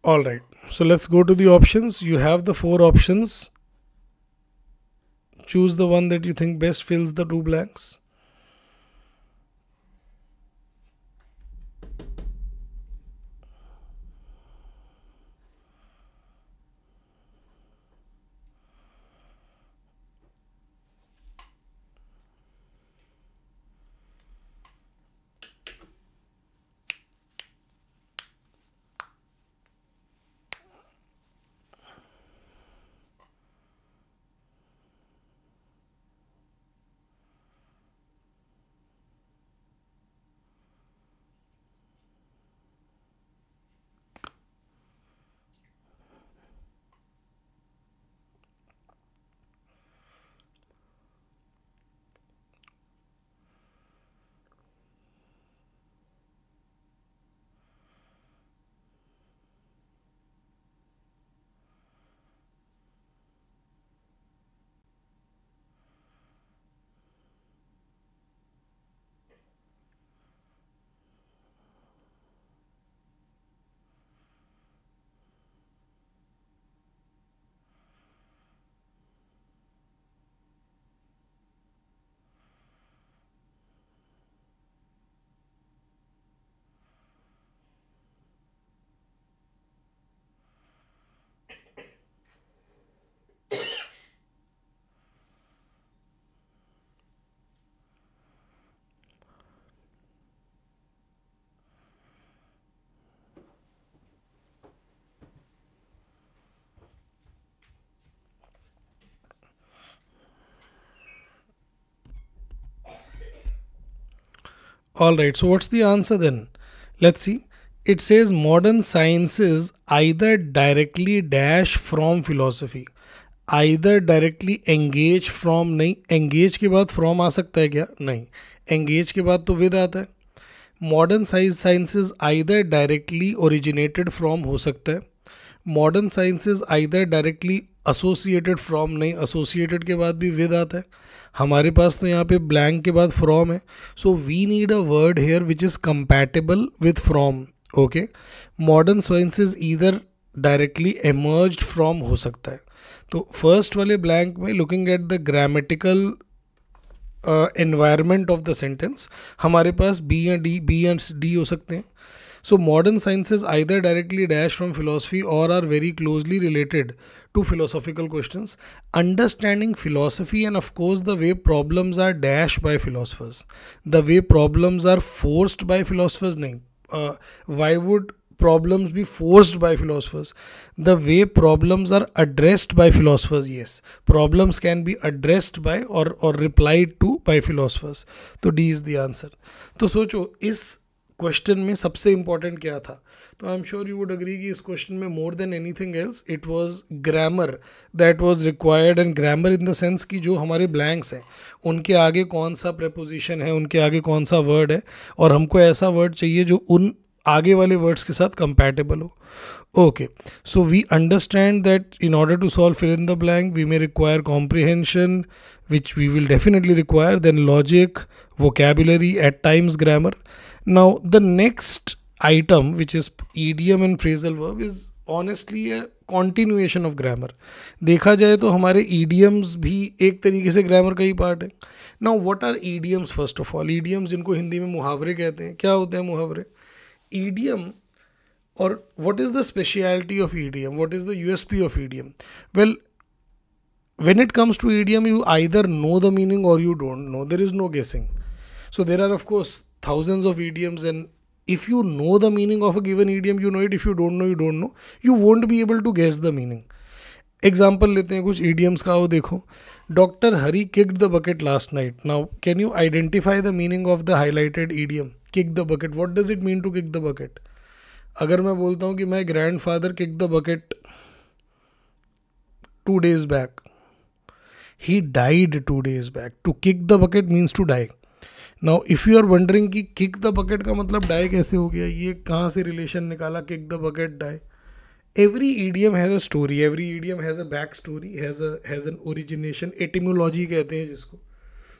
Alright, so let's go to the options. You have the four options. Choose the one that you think best fills the two blanks. Alright, so what's the answer then? Let's see. It says modern sciences either directly dash from philosophy. Either directly engage from नहीं engage के बाद from आ सकता है क्या नहीं engage के बाद तो विद आता है modern science sciences either directly originated from हो सकता है modern sciences either directly associated from नहीं एसोसिएटेड के बाद भी विद आता है हमारे पास तो यहाँ पे ब्लैंक के बाद फ्रॉम है so we need a word here which is compatible with from okay modern sciences either directly emerge from हो सकता है तो फर्स्ट वाले ब्लैंक में looking at the grammatical environment of the sentence हमारे पास B and D B and D हो सकते हैं so modern sciences either directly dash from philosophy और are very closely related to philosophical question understanding philosophy and of course the way problems are dash by philosophers the way problems are forced by philosophers नहीं why would problems be forced by philosophers the way problems are addressed by philosophers yes problems can be addressed by और replied to by philosophers तो D is the answer तो सोचो इस question में सबसे important क्या था तो I am sure you would agree कि इस क्वेश्चन में more than anything else it was grammar that was required and grammar in the sense कि जो हमारे ब्लैंक्स हैं उनके आगे कौन सा प्रपोजिशन है उनके आगे कौन सा वर्ड है और हमको ऐसा वर्ड चाहिए जो उन आगे वाले वर्ड्स के साथ कंपैटिबल हो okay so we understand that in order to solve fill in the blank we may require comprehension which we will definitely require then logic vocabulary at times grammar now the next item which is idiom and phrasal verb is honestly a continuation of grammar देखा जाए तो हमारे idioms भी एक तरीके से grammar का ही पार्ट है now what are idioms first of all idioms जिनको हिंदी में मुहावरे कहते हैं क्या होते हैं मुहावरे ईडियम और what is the speciality of E idiom what is the U S P of E D M well when it comes to E D M you either know the meaning और you don't know there is no guessing so there are of course thousands of idioms and if you know the meaning of a given idiom you know it if you don't know you don't know you won't be able to guess the meaning example लेते हैं कुछ idioms का वो देखो doctor Hari kicked the bucket last night now can you identify the meaning of the highlighted idiom kick the bucket what does it mean to kick the bucket अगर मैं बोलता हूँ कि my grandfather kick the bucket two days back he died two days back to kick the bucket means to die now if you are wondering कि kick the bucket का मतलब die कैसे हो गया ये कहाँ से रिलेशन निकाला kick the bucket die every idiom has a story every idiom has a back story has has an origination etymology कहते हैं जिसको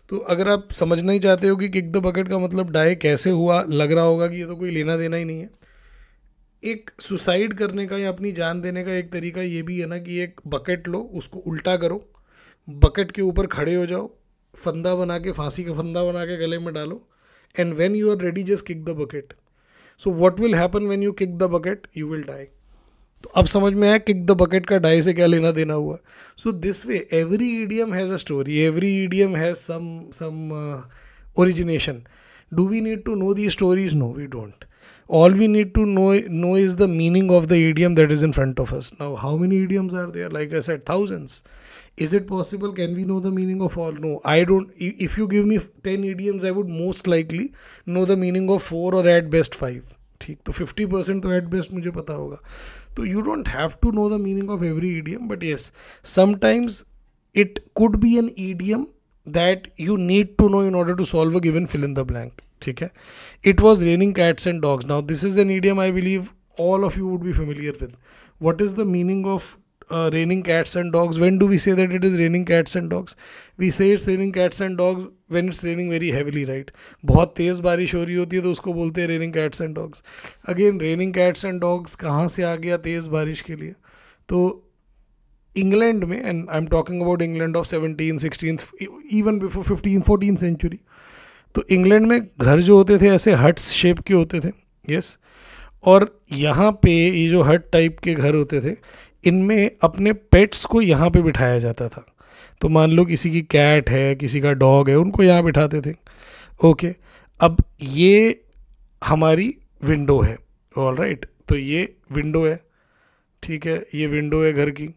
तो अगर आप समझना ही चाहते हो कि किक द बकेट का मतलब डाई कैसे हुआ लग रहा होगा कि ये तो कोई लेना देना ही नहीं है एक सुसाइड करने का या अपनी जान देने का एक तरीका ये भी है ना कि एक बकेट लो उसको उल्टा करो बकेट के ऊपर खड़े हो जाओ फंदा बना के फांसी का फंदा बना के गले में डालो and when you are ready just kick the bucket so what will happen when you kick the bucket you will die तो अब समझ में आया किक द बकेट का डाई से क्या लेना देना हुआ so this way every idiom has a story every idiom has some some origination do we need to know the stories no we don't all we need to know know is the meaning of the idiom that is in front of us now how many idioms are there like i said thousands is it possible can we know the meaning of all no i don't if you give me 10 idioms i would most likely know the meaning of four or at best five ठीक तो fifty percent तो at best मुझे पता होगा तो you don't have to know the meaning of every idiom but yes sometimes it could be an idiom that you need to know in order to solve a given fill in the blank ठीक है it was raining cats and dogs now this is an idiom I believe all of you would be familiar with what is the meaning of raining cats and dogs when do we say that it is raining cats and dogs we say it's raining cats and dogs when it's raining very heavily right बहुत तेज़ बारिश हो रही होती है तो उसको बोलते हैं raining cats and dogs again raining cats and dogs कहाँ से आ गया तेज़ बारिश के लिए तो इंग्लैंड में and I am talking about England of seventeen sixteen even before fifteen fourteen century तो इंग्लैंड में घर जो होते थे ऐसे हट्स शेप के होते थे यस और यहाँ पे ये जो हट टाइप के घर होते थे इनमें अपने पेट्स को यहाँ पे बिठाया जाता था तो मान लो किसी की कैट है किसी का डॉग है उनको यहाँ बिठाते थे ओके अब ये हमारी विंडो है ऑल राइट तो ये विंडो है ठीक है ये विंडो है घर की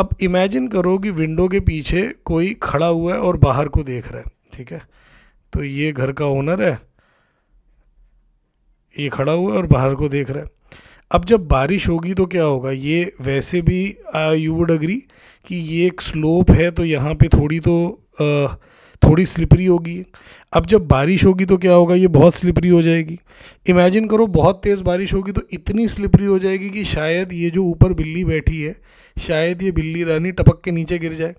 अब इमेजिन करो कि विंडो के पीछे कोई खड़ा हुआ है और बाहर को देख रहा है ठीक है तो ये घर का ओनर है ये खड़ा हुआ है और बाहर को देख रहा है अब जब बारिश होगी तो क्या होगा ये वैसे भी यू वुड अग्री कि ये एक स्लोप है तो यहाँ पे थोड़ी तो आ, थोड़ी स्लिपरी होगी अब जब बारिश होगी तो क्या होगा ये बहुत स्लिपरी हो जाएगी इमेजिन करो बहुत तेज़ बारिश होगी तो इतनी स्लिपरी हो जाएगी कि शायद ये जो ऊपर बिल्ली बैठी है शायद ये बिल्ली रानी टपक के नीचे गिर जाए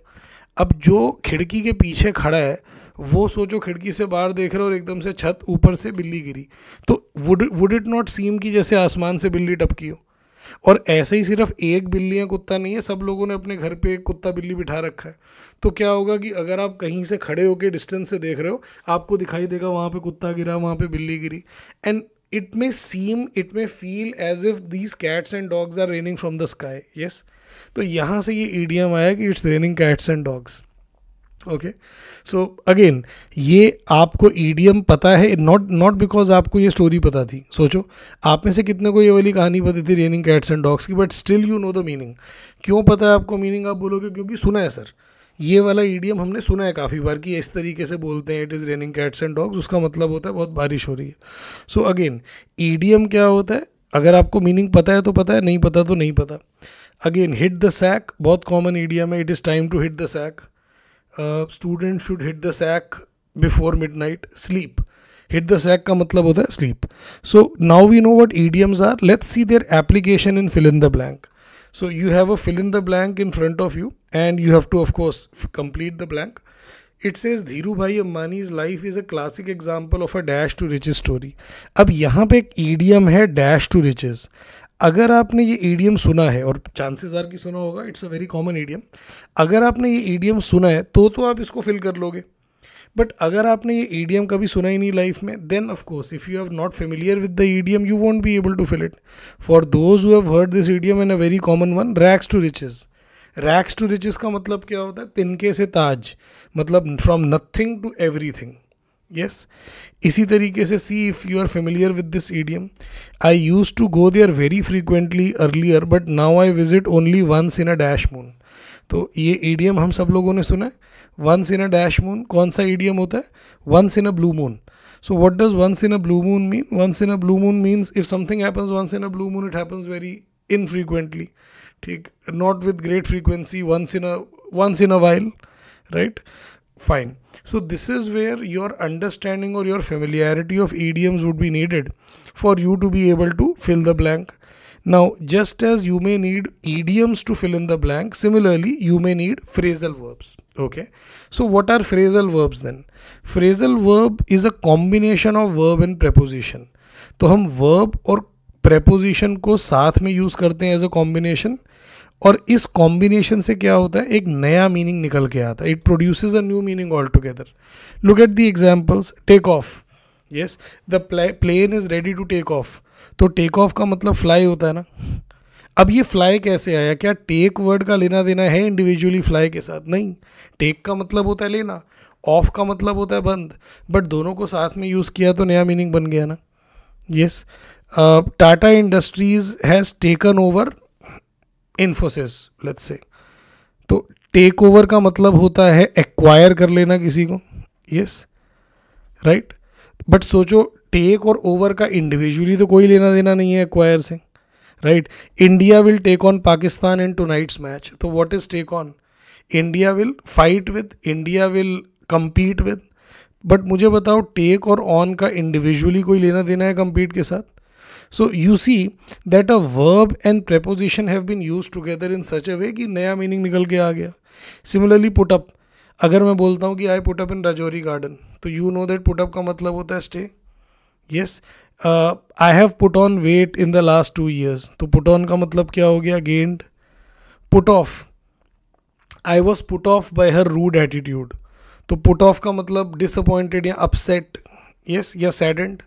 अब जो खिड़की के पीछे खड़ा है वो सोचो खिड़की से बाहर देख रहे हो और एकदम से छत ऊपर से बिल्ली गिरी तो would would it not seem कि जैसे आसमान से बिल्ली टपकी हो और ऐसे ही सिर्फ एक बिल्ली या कुत्ता नहीं है सब लोगों ने अपने घर पे एक कुत्ता बिल्ली बिठा रखा है तो क्या होगा कि अगर आप कहीं से खड़े होकर डिस्टेंस से देख रहे हो आपको दिखाई देगा वहाँ पे कुत्ता गिरा वहाँ पे बिल्ली गिरी and it may seem it may feel as if these cats and dogs are raining from the sky yes तो यहाँ से ये ईडियम आया कि it's raining cats and dogs okay so again ये आपको ईडीएम पता है नॉट नॉट बिकॉज आपको ये स्टोरी पता थी सोचो आप में से कितने को ये वाली कहानी पता थी रेनिंग कैट्स एंड डॉग्स की but still you know the meaning क्यों पता है आपको मीनिंग आप बोलोगे क्योंकि सुना है सर ये वाला ईडीएम हमने सुना है काफ़ी बार कि इस तरीके से बोलते हैं it is raining cats and dogs उसका मतलब होता है बहुत बारिश हो रही है सो अगेन ईडीएम क्या होता है अगर आपको मीनिंग पता है तो पता है नहीं पता तो नहीं पता अगेन हिट द सैक बहुत कॉमन ईडीएम है it is time to hit the sack student should hit the sack before midnight sleep hit the sack का मतलब होता है sleep so now we know what idioms are let's see their application in fill in the blank so you have a fill in the blank in front of you and you have to of course complete the blank it's it Dhirubhai Ambani's life is a classic example of a dash to riches story अब यहाँ पे एक EDM है dash to riches अगर आपने ये EDM सुना है और चांसेस आर की सुना होगा it's a very common idiom अगर आपने ये ईडीएम सुना है तो तो आप इसको फिल कर लोगे बट अगर आपने ये ईडीएम कभी सुना ही नहीं लाइफ में then of course if you have not familiar with the idiom you won't be able to fill it for those who have heard this idiom in a very common one rags to riches rags to riches का मतलब क्या होता है तिनके से ताज मतलब from nothing to thing yes इसी तरीके से see if you are familiar with this idiom I used to go they are very frequently earlier but now I visit only once in a dash moon तो ये idiom हम सब लोगों ने सुना है once in a dash moon कौन सा ईडियम होता है once in a blue moon so what does once in a blue moon mean once in a blue moon means if something happens once in a blue moon it happens very infrequently ठीक not with great frequency once in a once in a while right fine so this is where your understanding or your familiarity of idioms would be needed for you to be able to fill the blank now just as you may need idioms to fill in the blank similarly you may need phrasal verbs okay so what are phrasal verbs then phrasal verb is a combination of verb and preposition to hum verb और preposition ko sath mein use karte hain as a combination और इस combination से क्या होता है एक नया meaning निकल के आता है it produce a new meaning all together look at the examples take off yes the plane is ready to take off तो टेक ऑफ का मतलब फ्लाई होता है ना अब ये फ्लाई कैसे आया क्या टेक वर्ड का लेना देना है इंडिविजुअली फ्लाई के साथ नहीं टेक का मतलब होता है लेना ऑफ का मतलब होता है बंद बट दोनों को साथ में यूज़ किया तो नया मीनिंग बन गया ना yes Tata industries has taken over Infosys let's say तो टेक ओवर का मतलब होता है एक्वायर कर लेना किसी को यस राइट बट सोचो टेक और ओवर का इंडिविजुअली तो कोई लेना देना नहीं है एक्वायर से right India will take on Pakistan in tonight's match तो what is take on India will fight with India will compete with but मुझे बताओ टेक और ऑन का इंडिविजुअली कोई लेना देना है कम्पीट के साथ so you see that a verb and preposition have been use together in such a way कि नया मीनिंग निकल के आ गया सिमिलरली पुटअप अगर मैं बोलता हूँ कि I put up in Rajouri Garden तो you know that put up का मतलब होता है stay yes I have put on weight in the last two years तो पुट ऑन का मतलब क्या हो गया gained put off I was put off by her rude attitude तो पुट ऑफ का मतलब डिसअपॉइंटेड या अपसेट यस या सैडेंड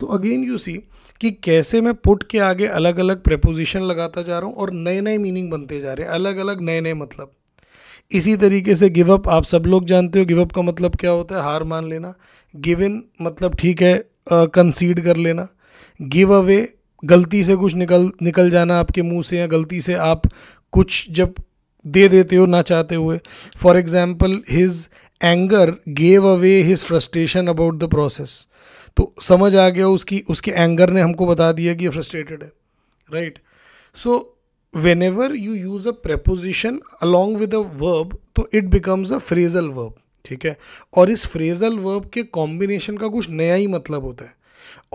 तो अगेन यू सी कि कैसे मैं पुट के आगे अलग अलग प्रपोजिशन लगाता जा रहा हूँ और नए नए मीनिंग बनते जा रहे हैं अलग अलग नए नए मतलब इसी तरीके से गिव अप आप सब लोग जानते हो गिव अप का मतलब क्या होता है हार मान लेना गिव इन मतलब ठीक है कंसीड कर लेना गिव अवे गलती से कुछ निकल निकल जाना आपके मुंह से या गलती से आप कुछ जब दे देते हो ना चाहते हुए for example his anger gave away his frustration about the process तो समझ आ गया उसकी उसके एंगर ने हमको बता दिया कि ये फ्रस्ट्रेटेड है right so whenever you use a preposition along with a verb तो it becomes a phrasal verb ठीक है और इस फ्रेजल वर्ब के कॉम्बिनेशन का कुछ नया ही मतलब होता है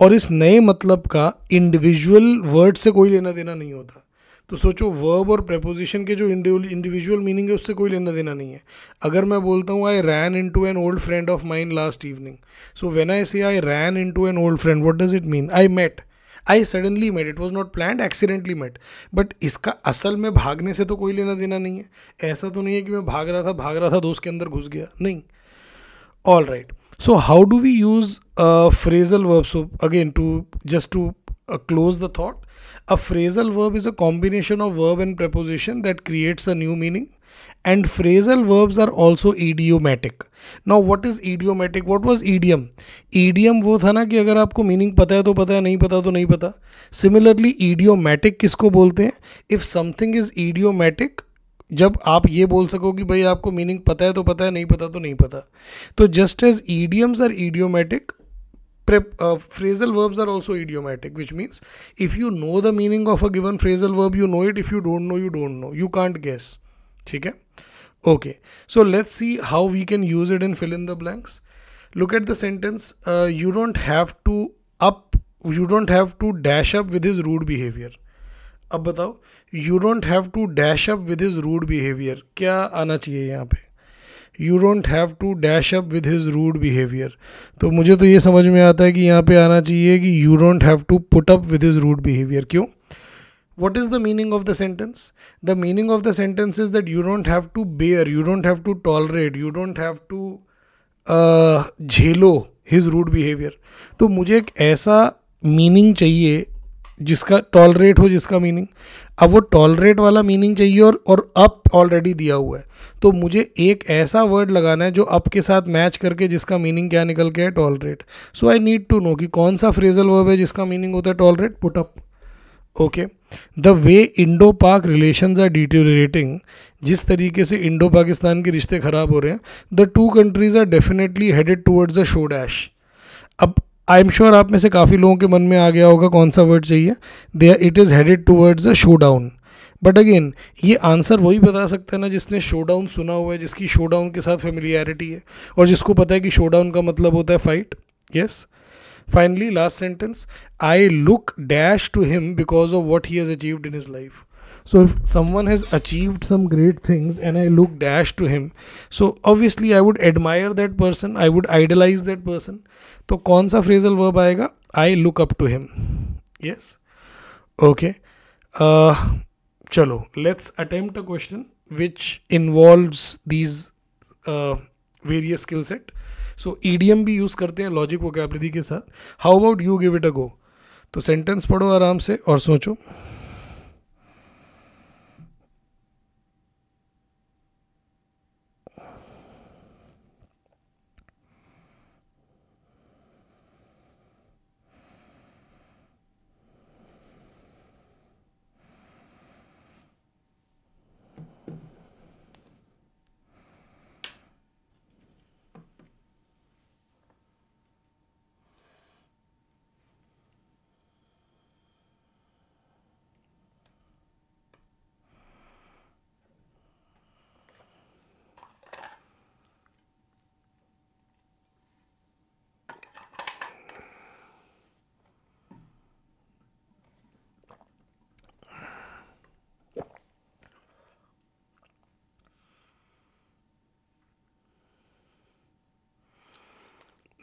और इस नए मतलब का इंडिविजुअल वर्ड से कोई लेना देना नहीं होता तो सोचो वर्ब और प्रपोजिशन के जो इंडिविजुअल मीनिंग है उससे कोई लेना देना नहीं है अगर मैं बोलता हूँ I ran into an old friend of mine last evening so when I see I ran into an old friend what does it mean I met I suddenly met it was not planned accidentally met but इसका असल में भागने से तो कोई लेना देना नहीं है ऐसा तो नहीं है कि मैं भाग रहा था भाग रहा था दोस्त के अंदर घुस गया नहीं all right so how do we use phrasal verb so again to just to close the thought A phrasal verb is a combination of verb and preposition that creates a new meaning. And phrasal verbs are also idiomatic. Now, what is idiomatic? What was idiom? Idiom wo tha na ki agar aapko meaning pata hai to pata hai nahi pata to nahi pata Similarly, idiomatic kisko bolte hain If something is idiomatic, जब आप ये बोल सको कि भाई आपको meaning पता है तो पता है नहीं पता तो नहीं पता तो just as idioms are idiomatic Prep, uh, phrasal verbs are also idiomatic which means if you know the meaning of a given phrasal verb you know it if you don't know you don't know you can't guess okay okay so let's see how we can use it and fill in the blanks look at the sentence uh, you don't have to up you don't have to dash up with his rude behavior अब बताओ you don't have to dash up with his rude behavior क्या आना चाहिए यहाँ पे you don't have to dash up with his rude behavior तो मुझे तो ये समझ में आता है कि यहाँ पे आना चाहिए कि you don't have to put up with his rude behavior क्यों what is the meaning of the sentence the meaning of the sentence is that you don't have to bear you don't have to tolerate you don't have to झेलो his rude behavior तो मुझे एक ऐसा meaning चाहिए जिसका tolerate हो जिसका meaning अब वो टॉलरेट वाला मीनिंग चाहिए और और अप ऑलरेडी दिया हुआ है तो मुझे एक ऐसा वर्ड लगाना है जो अप के साथ मैच करके जिसका मीनिंग क्या निकल के है tolerate so I need to know कि कौन सा फ्रेजल वर्ब है जिसका मीनिंग होता है tolerate put up okay the way Indo Pak relation are deteriorating जिस तरीके से इंडो पाकिस्तान के रिश्ते ख़राब हो रहे हैं the two countries are definitely headed towards a show dash अब आई एम श्योर आप में से काफ़ी लोगों के मन में आ गया होगा कौन सा वर्ड चाहिए दे it is headed towards a showdown but again ये आंसर वही बता सकता है ना जिसने शो डाउन सुना हुआ है जिसकी शो डाउन के साथ फेमिलियरिटी है और जिसको पता है कि शो डाउन का मतलब होता है fight yes yes? Finally, last sentence I look dash to him because of what he has achieved in his life. So, if someone has achieved some great things and I look dash to him, so obviously I would admire that person, I would idolize that person. So, कौन सा verb verb आएगा I look up to him yes okay चलो let's attempt a question which involves these uh, various skill set. So E e भी use करते हैं logic वो के साथ how about you give it a go तो sentence पढ़ो आराम से और सोचो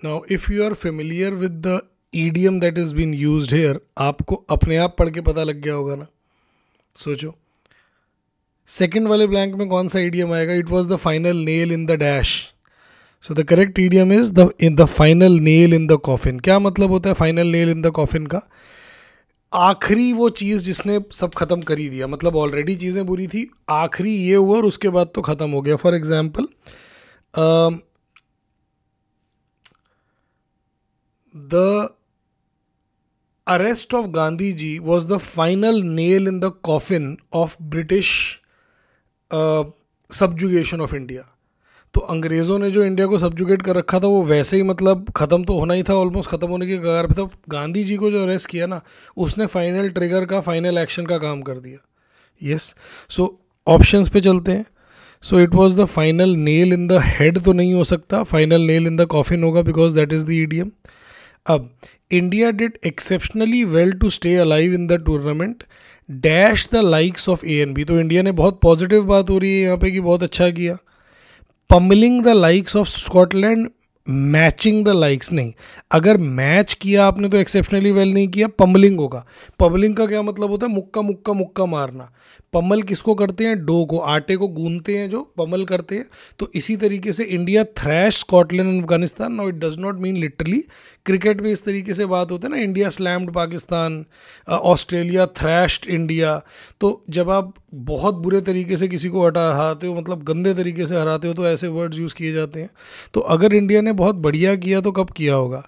now if you are familiar with the idiom that is been use here आपको अपने आप पढ़ के पता लग गया होगा ना सोचो सेकेंड वाले ब्लैंक में कौन सा ईडियम आएगा it was the final nail in the dash so the correct idiom is the in the final nail in the coffin क्या मतलब होता है final nail in the coffin का आखिरी वो चीज़ जिसने सब ख़त्म कर ही दिया मतलब ऑलरेडी चीज़ें बुरी थी आखिरी ये हुआ और उसके बाद तो ख़त्म हो गया for example the arrest of Gandhi was the final nail in the coffin of British uh, subjugation of India. तो अंग्रेज़ों ने जो इंडिया को सब्जुगेट कर रखा था वो वैसे ही मतलब ख़त्म तो होना ही था ऑलमोस्ट ख़त्म होने के कगार पर तो गांधी जी को जो अरेस्ट किया ना उसने फाइनल ट्रिगर का फाइनल एक्शन का काम कर दिया यस सो ऑप्शंस पे चलते हैं so it was the final nail in the head तो नहीं हो सकता final nail in the coffin होगा because that is the idiom अब India did exceptionally well to stay alive in the tournament dash the likes of A and B तो India ने बहुत positive बात हो रही है यहाँ पे कि बहुत अच्छा किया pummelling the likes of Scotland matching the likes नहीं अगर मैच किया आपने तो एक्सेप्शनली वेल नहीं किया पम्बलिंग होगा पम्बलिंग का क्या मतलब होता है मुक्का मुक्का मुक्का मारना पम्बल किसको करते हैं डो को आटे को गूंदते हैं जो पम्बल करते हैं तो इसी तरीके से India thrash Scotland and Afghanistan no it does not mean literally cricket में इस तरीके से बात होते है ना India slammed Pakistan Australia thrashed India तो जब आप बहुत बुरे तरीके से किसी को हटा हराते हो मतलब गंदे तरीके से हराते हो तो ऐसे वर्ड्स यूज़ किए जाते हैं तो अगर इंडिया ने बहुत बढ़िया किया तो कब किया होगा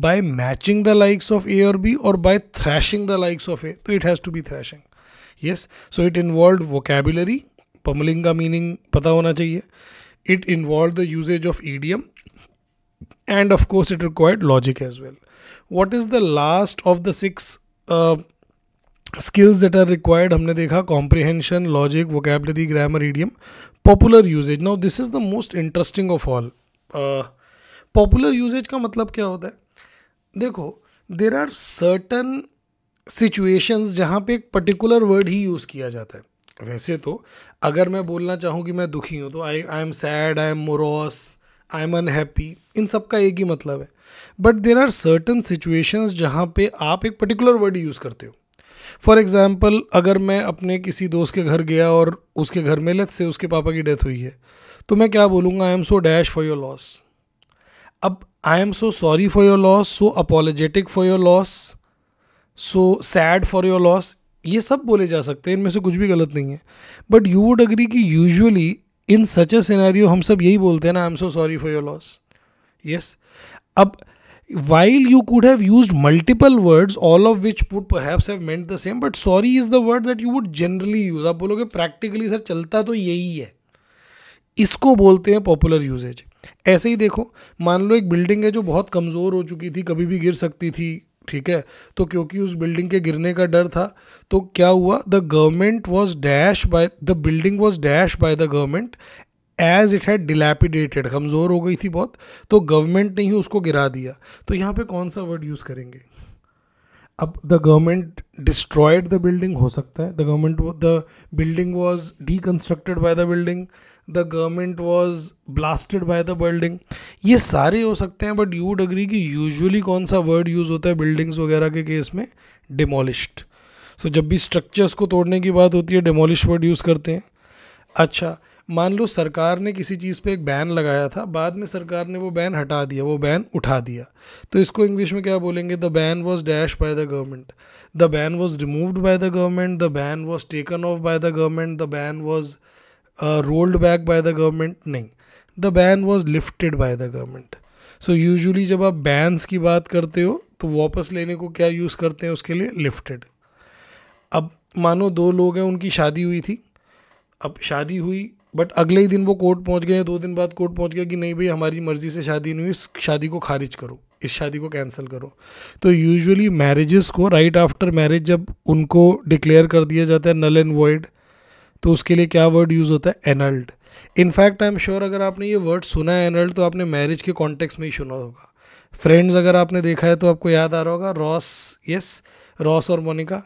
by matching the likes of A और बी और by thrashing the likes of A तो it has to be thrashing yes so it involve vocabulary pummelling का मीनिंग पता होना चाहिए it involve the usage of idiom and of course it required logic as well what is the last of the six skills that are required हमने देखा comprehension logic vocabulary grammar idiom popular usage now this is the most interesting of all popular usage का मतलब क्या होता है देखो देर are certain situations जहाँ पे एक पर्टिकुलर वर्ड ही यूज़ किया जाता है वैसे तो अगर मैं बोलना चाहूँ कि मैं दुखी हूँ तो I I am sad I am morose I am unhappy इन सब का एक ही मतलब है but there are certain situations जहाँ पे आप एक पर्टिकुलर वर्ड यूज़ करते हो फॉर एग्ज़ाम्पल अगर मैं अपने किसी दोस्त के घर गया और उसके घर में लत से उसके पापा की डेथ हुई है तो मैं क्या बोलूँगा I am so dash for your loss अब I am so sorry for your loss so apologetic for your loss so sad for your loss ये सब बोले जा सकते हैं इनमें से कुछ भी गलत नहीं है बट यू वुड अग्री कि यूजअली इन सच अ हम सब यही बोलते हैं ना I am so sorry for your loss yes अब while you could have use multiple words all of which would have have meant the same but sorry is the word that you would generally use आप बोलोगे practically sir चलता तो यही है इसको बोलते हैं पॉपुलर यूजेज ऐसे ही देखो मान लो एक बिल्डिंग है जो बहुत कमज़ोर हो चुकी थी कभी भी गिर सकती थी ठीक है तो क्योंकि उस बिल्डिंग के गिरने का डर था तो क्या हुआ the government was dash by the building was dash by the government as it had dilapidated कमज़ोर हो गई थी बहुत तो गवर्नमेंट ने ही उसको गिरा दिया तो यहाँ पे कौन सा वर्ड यूज़ करेंगे अब the government destroyed the building हो सकता है the government the building was deconstructed by the building the government was blasted by the building ये सारे हो सकते हैं बट यू वुड अग्री कि यूजअली कौन सा वर्ड यूज़ होता है बिल्डिंग्स वगैरह के केस में डिमोलिश्ड सो so, जब भी स्ट्रक्चर्स को तोड़ने की बात होती है डिमोलिश वर्ड यूज़ करते हैं अच्छा मान लो सरकार ने किसी चीज़ पे एक बैन लगाया था बाद में सरकार ने वो बैन हटा दिया वो बैन उठा दिया तो इसको इंग्लिश में क्या बोलेंगे the ban was dash by the government the ban was removed by the government the ban was taken off by the government the ban was rolled back by the government नहीं the ban was lifted by the government so usually जब आप बैंस की बात करते हो तो वापस लेने को क्या यूज़ करते हैं उसके लिए लिफ्टेड अब मानो दो लोग हैं उनकी शादी हुई थी अब शादी हुई बट अगले ही दिन वो कोर्ट पहुंच गए दो दिन बाद कोर्ट पहुंच गया कि नहीं भाई हमारी मर्ज़ी से शादी नहीं हुई इस शादी को खारिज करो इस शादी को कैंसिल करो तो यूजुअली मैरिजेस को राइट आफ्टर मैरिज जब उनको डिक्लेयर कर दिया जाता है नल एंड वॉइड तो उसके लिए क्या वर्ड यूज़ होता है annulled in fact I am sure अगर आपने ये वर्ड सुना है एनल्ड तो आपने मैरिज के कॉन्टेक्स में ही सुना होगा फ्रेंड्स अगर आपने देखा है तो आपको याद आ रहा होगा रॉस यस रॉस और मोनिका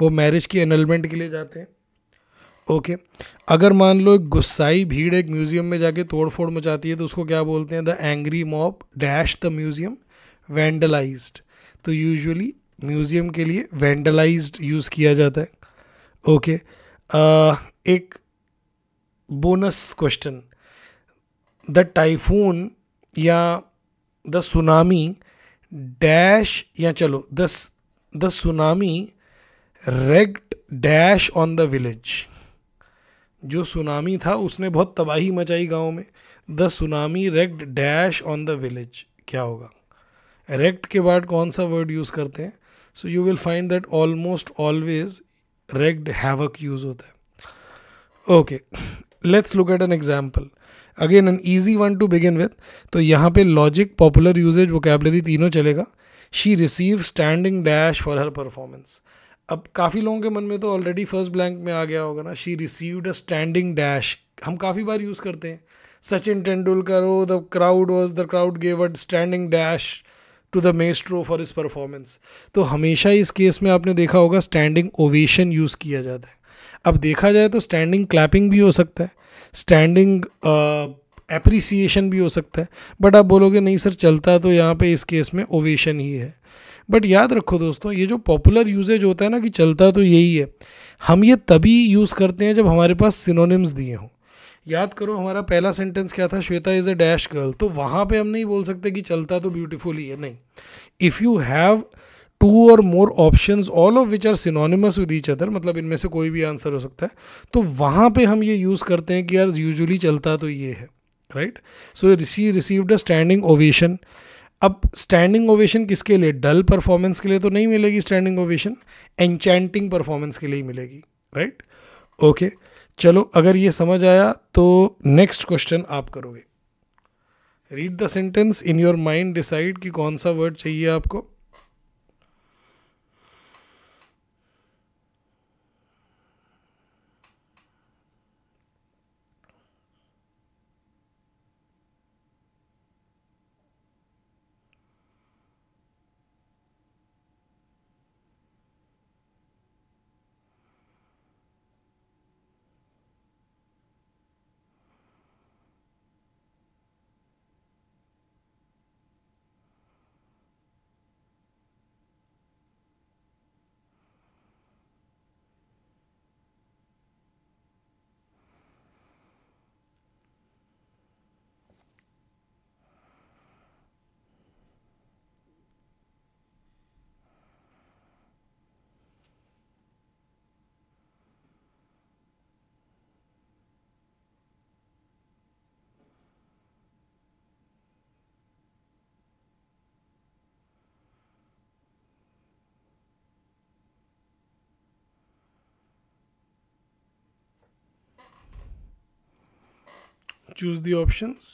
वो मैरिज की एनलमेंट के लिए जाते हैं ओके okay. अगर मान लो एक गुस्साई भीड़ एक म्यूज़ियम में जाके तोड़फोड़ मचाती है तो उसको क्या बोलते हैं the angry mob dash the museum vandalise तो यूजुअली म्यूज़ियम के लिए वैंडलाइज यूज़ किया जाता है ओके okay. एक बोनस क्वेश्चन द टाइफून या द सुनामी डैश या चलो the the tsunami wreaked dash on the village जो सुनामी था उसने बहुत तबाही मचाई गांव में the tsunami wreaked dash on the village क्या होगा रेक्ट के बाद कौन सा वर्ड यूज़ करते हैं so you will find that almost always wreaked havoc use होता है okay let's look at an example again an easy one to begin with तो यहाँ पे लॉजिक पॉपुलर यूजेज वोकेबलरी तीनों चलेगा she receive standing dash for her performance अब काफ़ी लोगों के मन में तो ऑलरेडी फर्स्ट ब्लैंक में आ गया होगा ना she received a standing dash हम काफ़ी बार यूज़ करते हैं Sachin Tendulkar oh the crowd was the crowd gave a standing dash to the maestro for his performance तो हमेशा इस केस में आपने देखा होगा स्टैंडिंग ओवेशन यूज़ किया जाता है अब देखा जाए तो स्टैंडिंग क्लैपिंग भी हो सकता है स्टैंडिंग एप्रिसिएशन भी हो सकता है बट आप बोलोगे नहीं सर चलता तो यहाँ पे इस केस में ओवेशन ही है बट याद रखो दोस्तों ये जो पॉपुलर यूजेज होता है ना कि चलता तो यही है हम ये तभी यूज़ करते हैं जब हमारे पास सिनोनिम्स दिए हों याद करो हमारा पहला सेंटेंस क्या था Shweta is a dash girl तो वहाँ पे हम नहीं बोल सकते कि चलता तो ब्यूटीफुल ही है नहीं इफ़ यू हैव टू और more options all of which are synonymous with each other मतलब इनमें से कोई भी आंसर हो सकता है तो वहाँ पे हम ये यूज़ करते हैं कि यार यूजुअली चलता तो ये है right so she received a standing ovation अब स्टैंडिंग ओवेशन किसके लिए डल परफॉर्मेंस के लिए तो नहीं मिलेगी स्टैंडिंग ओवेशन एनचैंटिंग परफॉर्मेंस के लिए ही मिलेगी राइट right? Okay okay. चलो अगर ये समझ आया तो नेक्स्ट क्वेश्चन आप करोगे read the sentence in your mind decide कि कौन सा वर्ड चाहिए आपको choose the options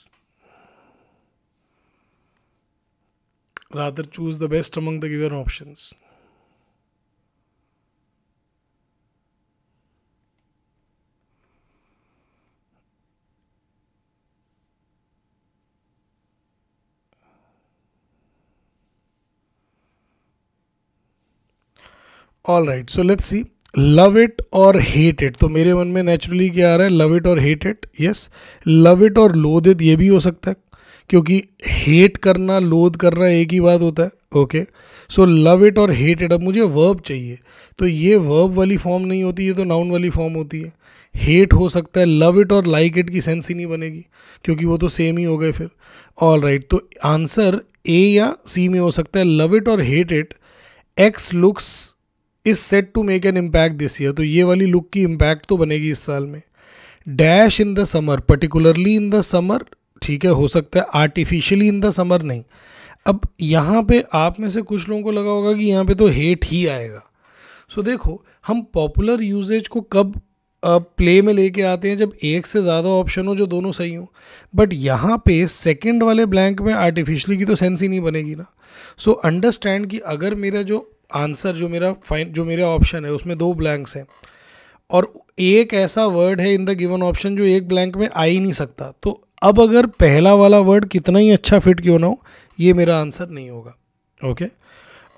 rather choose the best among the given options all right so let's see love it और हेट इट तो मेरे मन में नेचुरली क्या आ रहा है लव इट और hate it yes love it और लोद इट ये भी हो सकता है क्योंकि हेट करना लोद करना एक ही बात होता है ओके सो लव इट और हेट इट अब मुझे वर्ब चाहिए तो ये वर्ब वाली फॉर्म नहीं होती ये तो नाउन वाली फॉर्म होती है हेट हो सकता है लव इट और लाइक इट की सेंस ही नहीं बनेगी क्योंकि वो तो सेम ही हो गए फिर ऑल राइट right, तो आंसर ए या सी में हो सकता है लव इट और hate it X looks is set to make an impact this year तो ये वाली लुक की इम्पैक्ट तो बनेगी इस साल में dash in the summer particularly in the summer ठीक है हो सकता है आर्टिफिशियली इन द समर नहीं अब यहाँ पे आप में से कुछ लोगों को लगा होगा कि यहाँ पे तो हेट ही आएगा सो so, देखो हम पॉपुलर यूजेज को कब प्ले में लेके आते हैं जब एक से ज़्यादा ऑप्शन हो जो दोनों सही हो बट यहाँ पे सेकंड वाले ब्लैंक में आर्टिफिशियली की तो सेंस ही नहीं बनेगी ना सो so, अंडरस्टैंड कि अगर मेरा जो आंसर जो मेरा फाइन जो मेरा ऑप्शन है उसमें दो ब्लैंक्स हैं और एक ऐसा वर्ड है इन द गिवन ऑप्शन जो एक ब्लैंक में आ ही नहीं सकता तो अब अगर पहला वाला वर्ड कितना ही अच्छा फिट क्यों ना हो ये मेरा आंसर नहीं होगा okay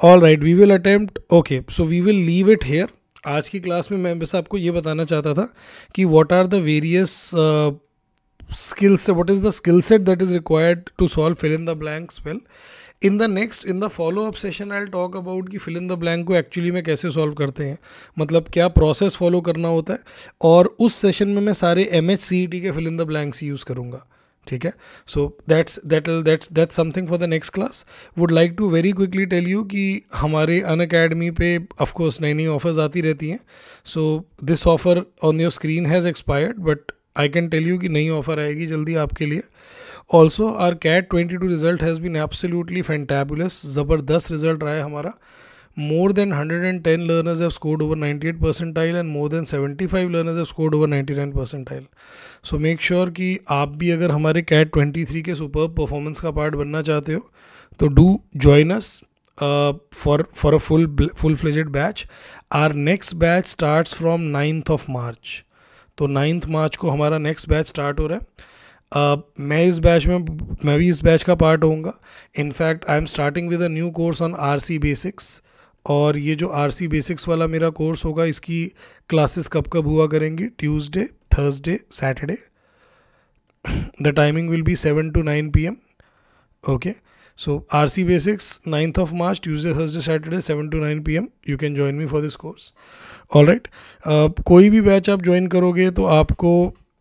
all right we will attempt okay so we will leave it here आज की क्लास में मैं बस आपको ये बताना चाहता था कि what are the various skills what is the skill set that is required to solve fill in the blanks well in the next in the follow up session I talk about कि fill in the blank को actually में कैसे solve करते हैं मतलब क्या process follow करना होता है और उस सेशन में मैं सारे M H C E T के fill in the blanks use करूँगा ठीक है so that's that that's that's something for the next class would like to very quickly tell you कि हमारे अन अकेडमी पे ऑफकोर्स नई नई ऑफर्स आती रहती हैं so this offer on your screen has expired but I can tell you कि नई ऑफर आएगी जल्दी आपके लिए also our CAT twenty two result has been absolutely fantabulous ज़बरदस्त रिजल्ट रहा है हमारा more than hundred and ten scored over ninety eight percent scored and more than seventy five than have scored over ninety nine percent percentile so make sure कि आप भी अगर हमारे CAT twenty three के super performance का part बनना चाहते हो तो do join us for for a full full fledged batch our next batch start from ninth of March तो नाइन्थ मार्च को हमारा नेक्स्ट बैच स्टार्ट हो रहा है Uh, मैं इस बैच में मैं भी इस बैच का पार्ट होऊंगा in fact I am starting with a new course on R C basics और ये जो आर सी बेसिक्स वाला मेरा कोर्स होगा इसकी क्लासेस कब कब हुआ करेंगी Tuesday Thursday Saturday the timing will be seven to nine P M okay so R C basics ninth of March Tuesday Thursday Saturday seven to nine P M you can join me for this course all right कोई भी batch आप join करोगे तो आपको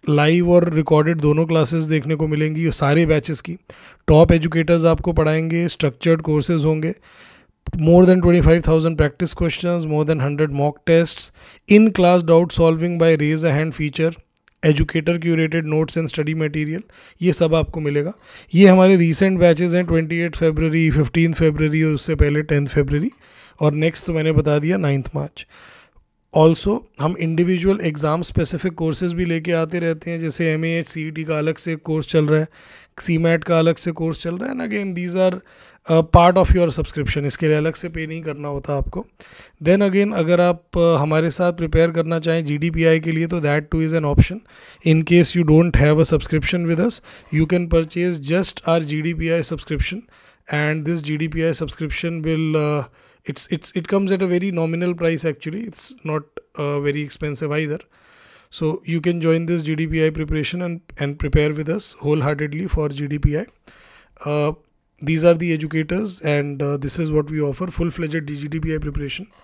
live और recorded दोनों classes देखने को मिलेंगी सारे बैचेस की टॉप एजुकेटर्स आपको पढ़ाएंगे स्ट्रक्चर्ड कोर्सेज होंगे more than twenty five thousand practice question more than hundred mock test in class doubt solving by raise a hand feature educator curated notes and study material ये सब आपको मिलेगा ये हमारे recent batches हैं twenty eight February fifteen February और उससे पहले टेंथ फेबररी और नेक्स्ट तो मैंने बता दिया नाइन्थ मार्च ऑल्सो हम इंडिविजुअल एग्ज़ाम स्पेसिफिक कोर्सेज भी लेके आते रहते हैं जैसे एम ए e का अलग से कोर्स चल रहा है सी का अलग से कोर्स चल रहा है and again these are part of your subscription इसके लिए अलग से पे नहीं करना होता आपको देन अगेन अगर आप uh, हमारे साथ प्रिपेयर करना चाहें जी के लिए तो that too is an option in case you don't have a subscription with us you can purchase just R G subscription G D P I subscription will it's it's it comes at a very nominal price actually it's not uh, very expensive either so you can join this gdpi preparation and and prepare with us wholeheartedly for gdpi uh, these are the educators and uh, this is what we offer full fledged gdpi preparation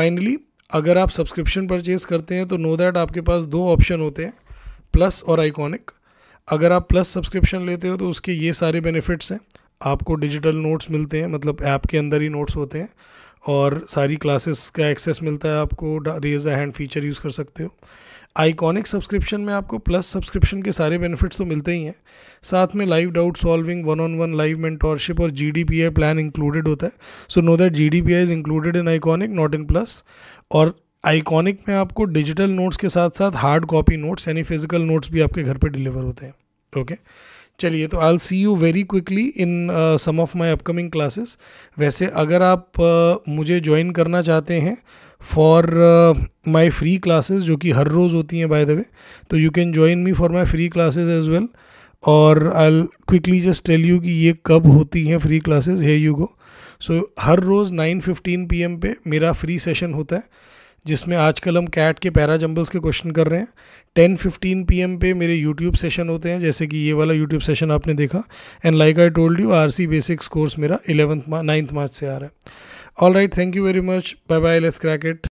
finally अगर आप subscription purchase करते हैं तो know that आपके पास दो option होते हैं plus और आइकॉनिक अगर आप प्लस सब्सक्रिप्शन लेते हो तो उसके ये सारे बेनिफिट्स हैं आपको डिजिटल नोट्स मिलते हैं मतलब ऐप के अंदर ही नोट्स होते हैं और सारी क्लासेस का एक्सेस मिलता है आपको raise a hand feature use कर सकते हो आइकॉनिक सब्सक्रिप्शन में आपको प्लस सब्सक्रिप्शन के सारे बेनिफिट्स तो मिलते ही हैं साथ में live doubt solving one on one live mentorship और G D P I plan included होता है so know that G D P I is included in iconic not in plus और आइकॉनिक में आपको डिजिटल नोट्स के साथ साथ hard copy notes यानी फिजिकल नोट्स भी आपके घर पर डिलीवर होते हैं ओके okay? चलिए तो I see you very quickly in some of my upcoming classes वैसे अगर आप uh, मुझे ज्वाइन करना चाहते हैं फॉर माई फ्री क्लासेस जो कि हर रोज़ होती हैं बाय द वे तो you can join me for my free classes as well और I quickly just tell you कि ये कब होती हैं फ्री क्लासेस है यू गो सो हर रोज़ नाइन फिफ्टीन पी एम पे मेरा फ्री सेशन होता है जिसमें आजकल हम कैट के पैरा जम्बल्स के क्वेश्चन कर रहे हैं टेन फिफ्टीन पी पे मेरे यूट्यूब सेशन होते हैं जैसे कि ये वाला यूट्यूब सेशन आपने देखा and like I told you R C basics course मेरा इलेवंथ नाइन्थ मार्च से आ रहा है all right thank you very much bye bye let's क्रैकेट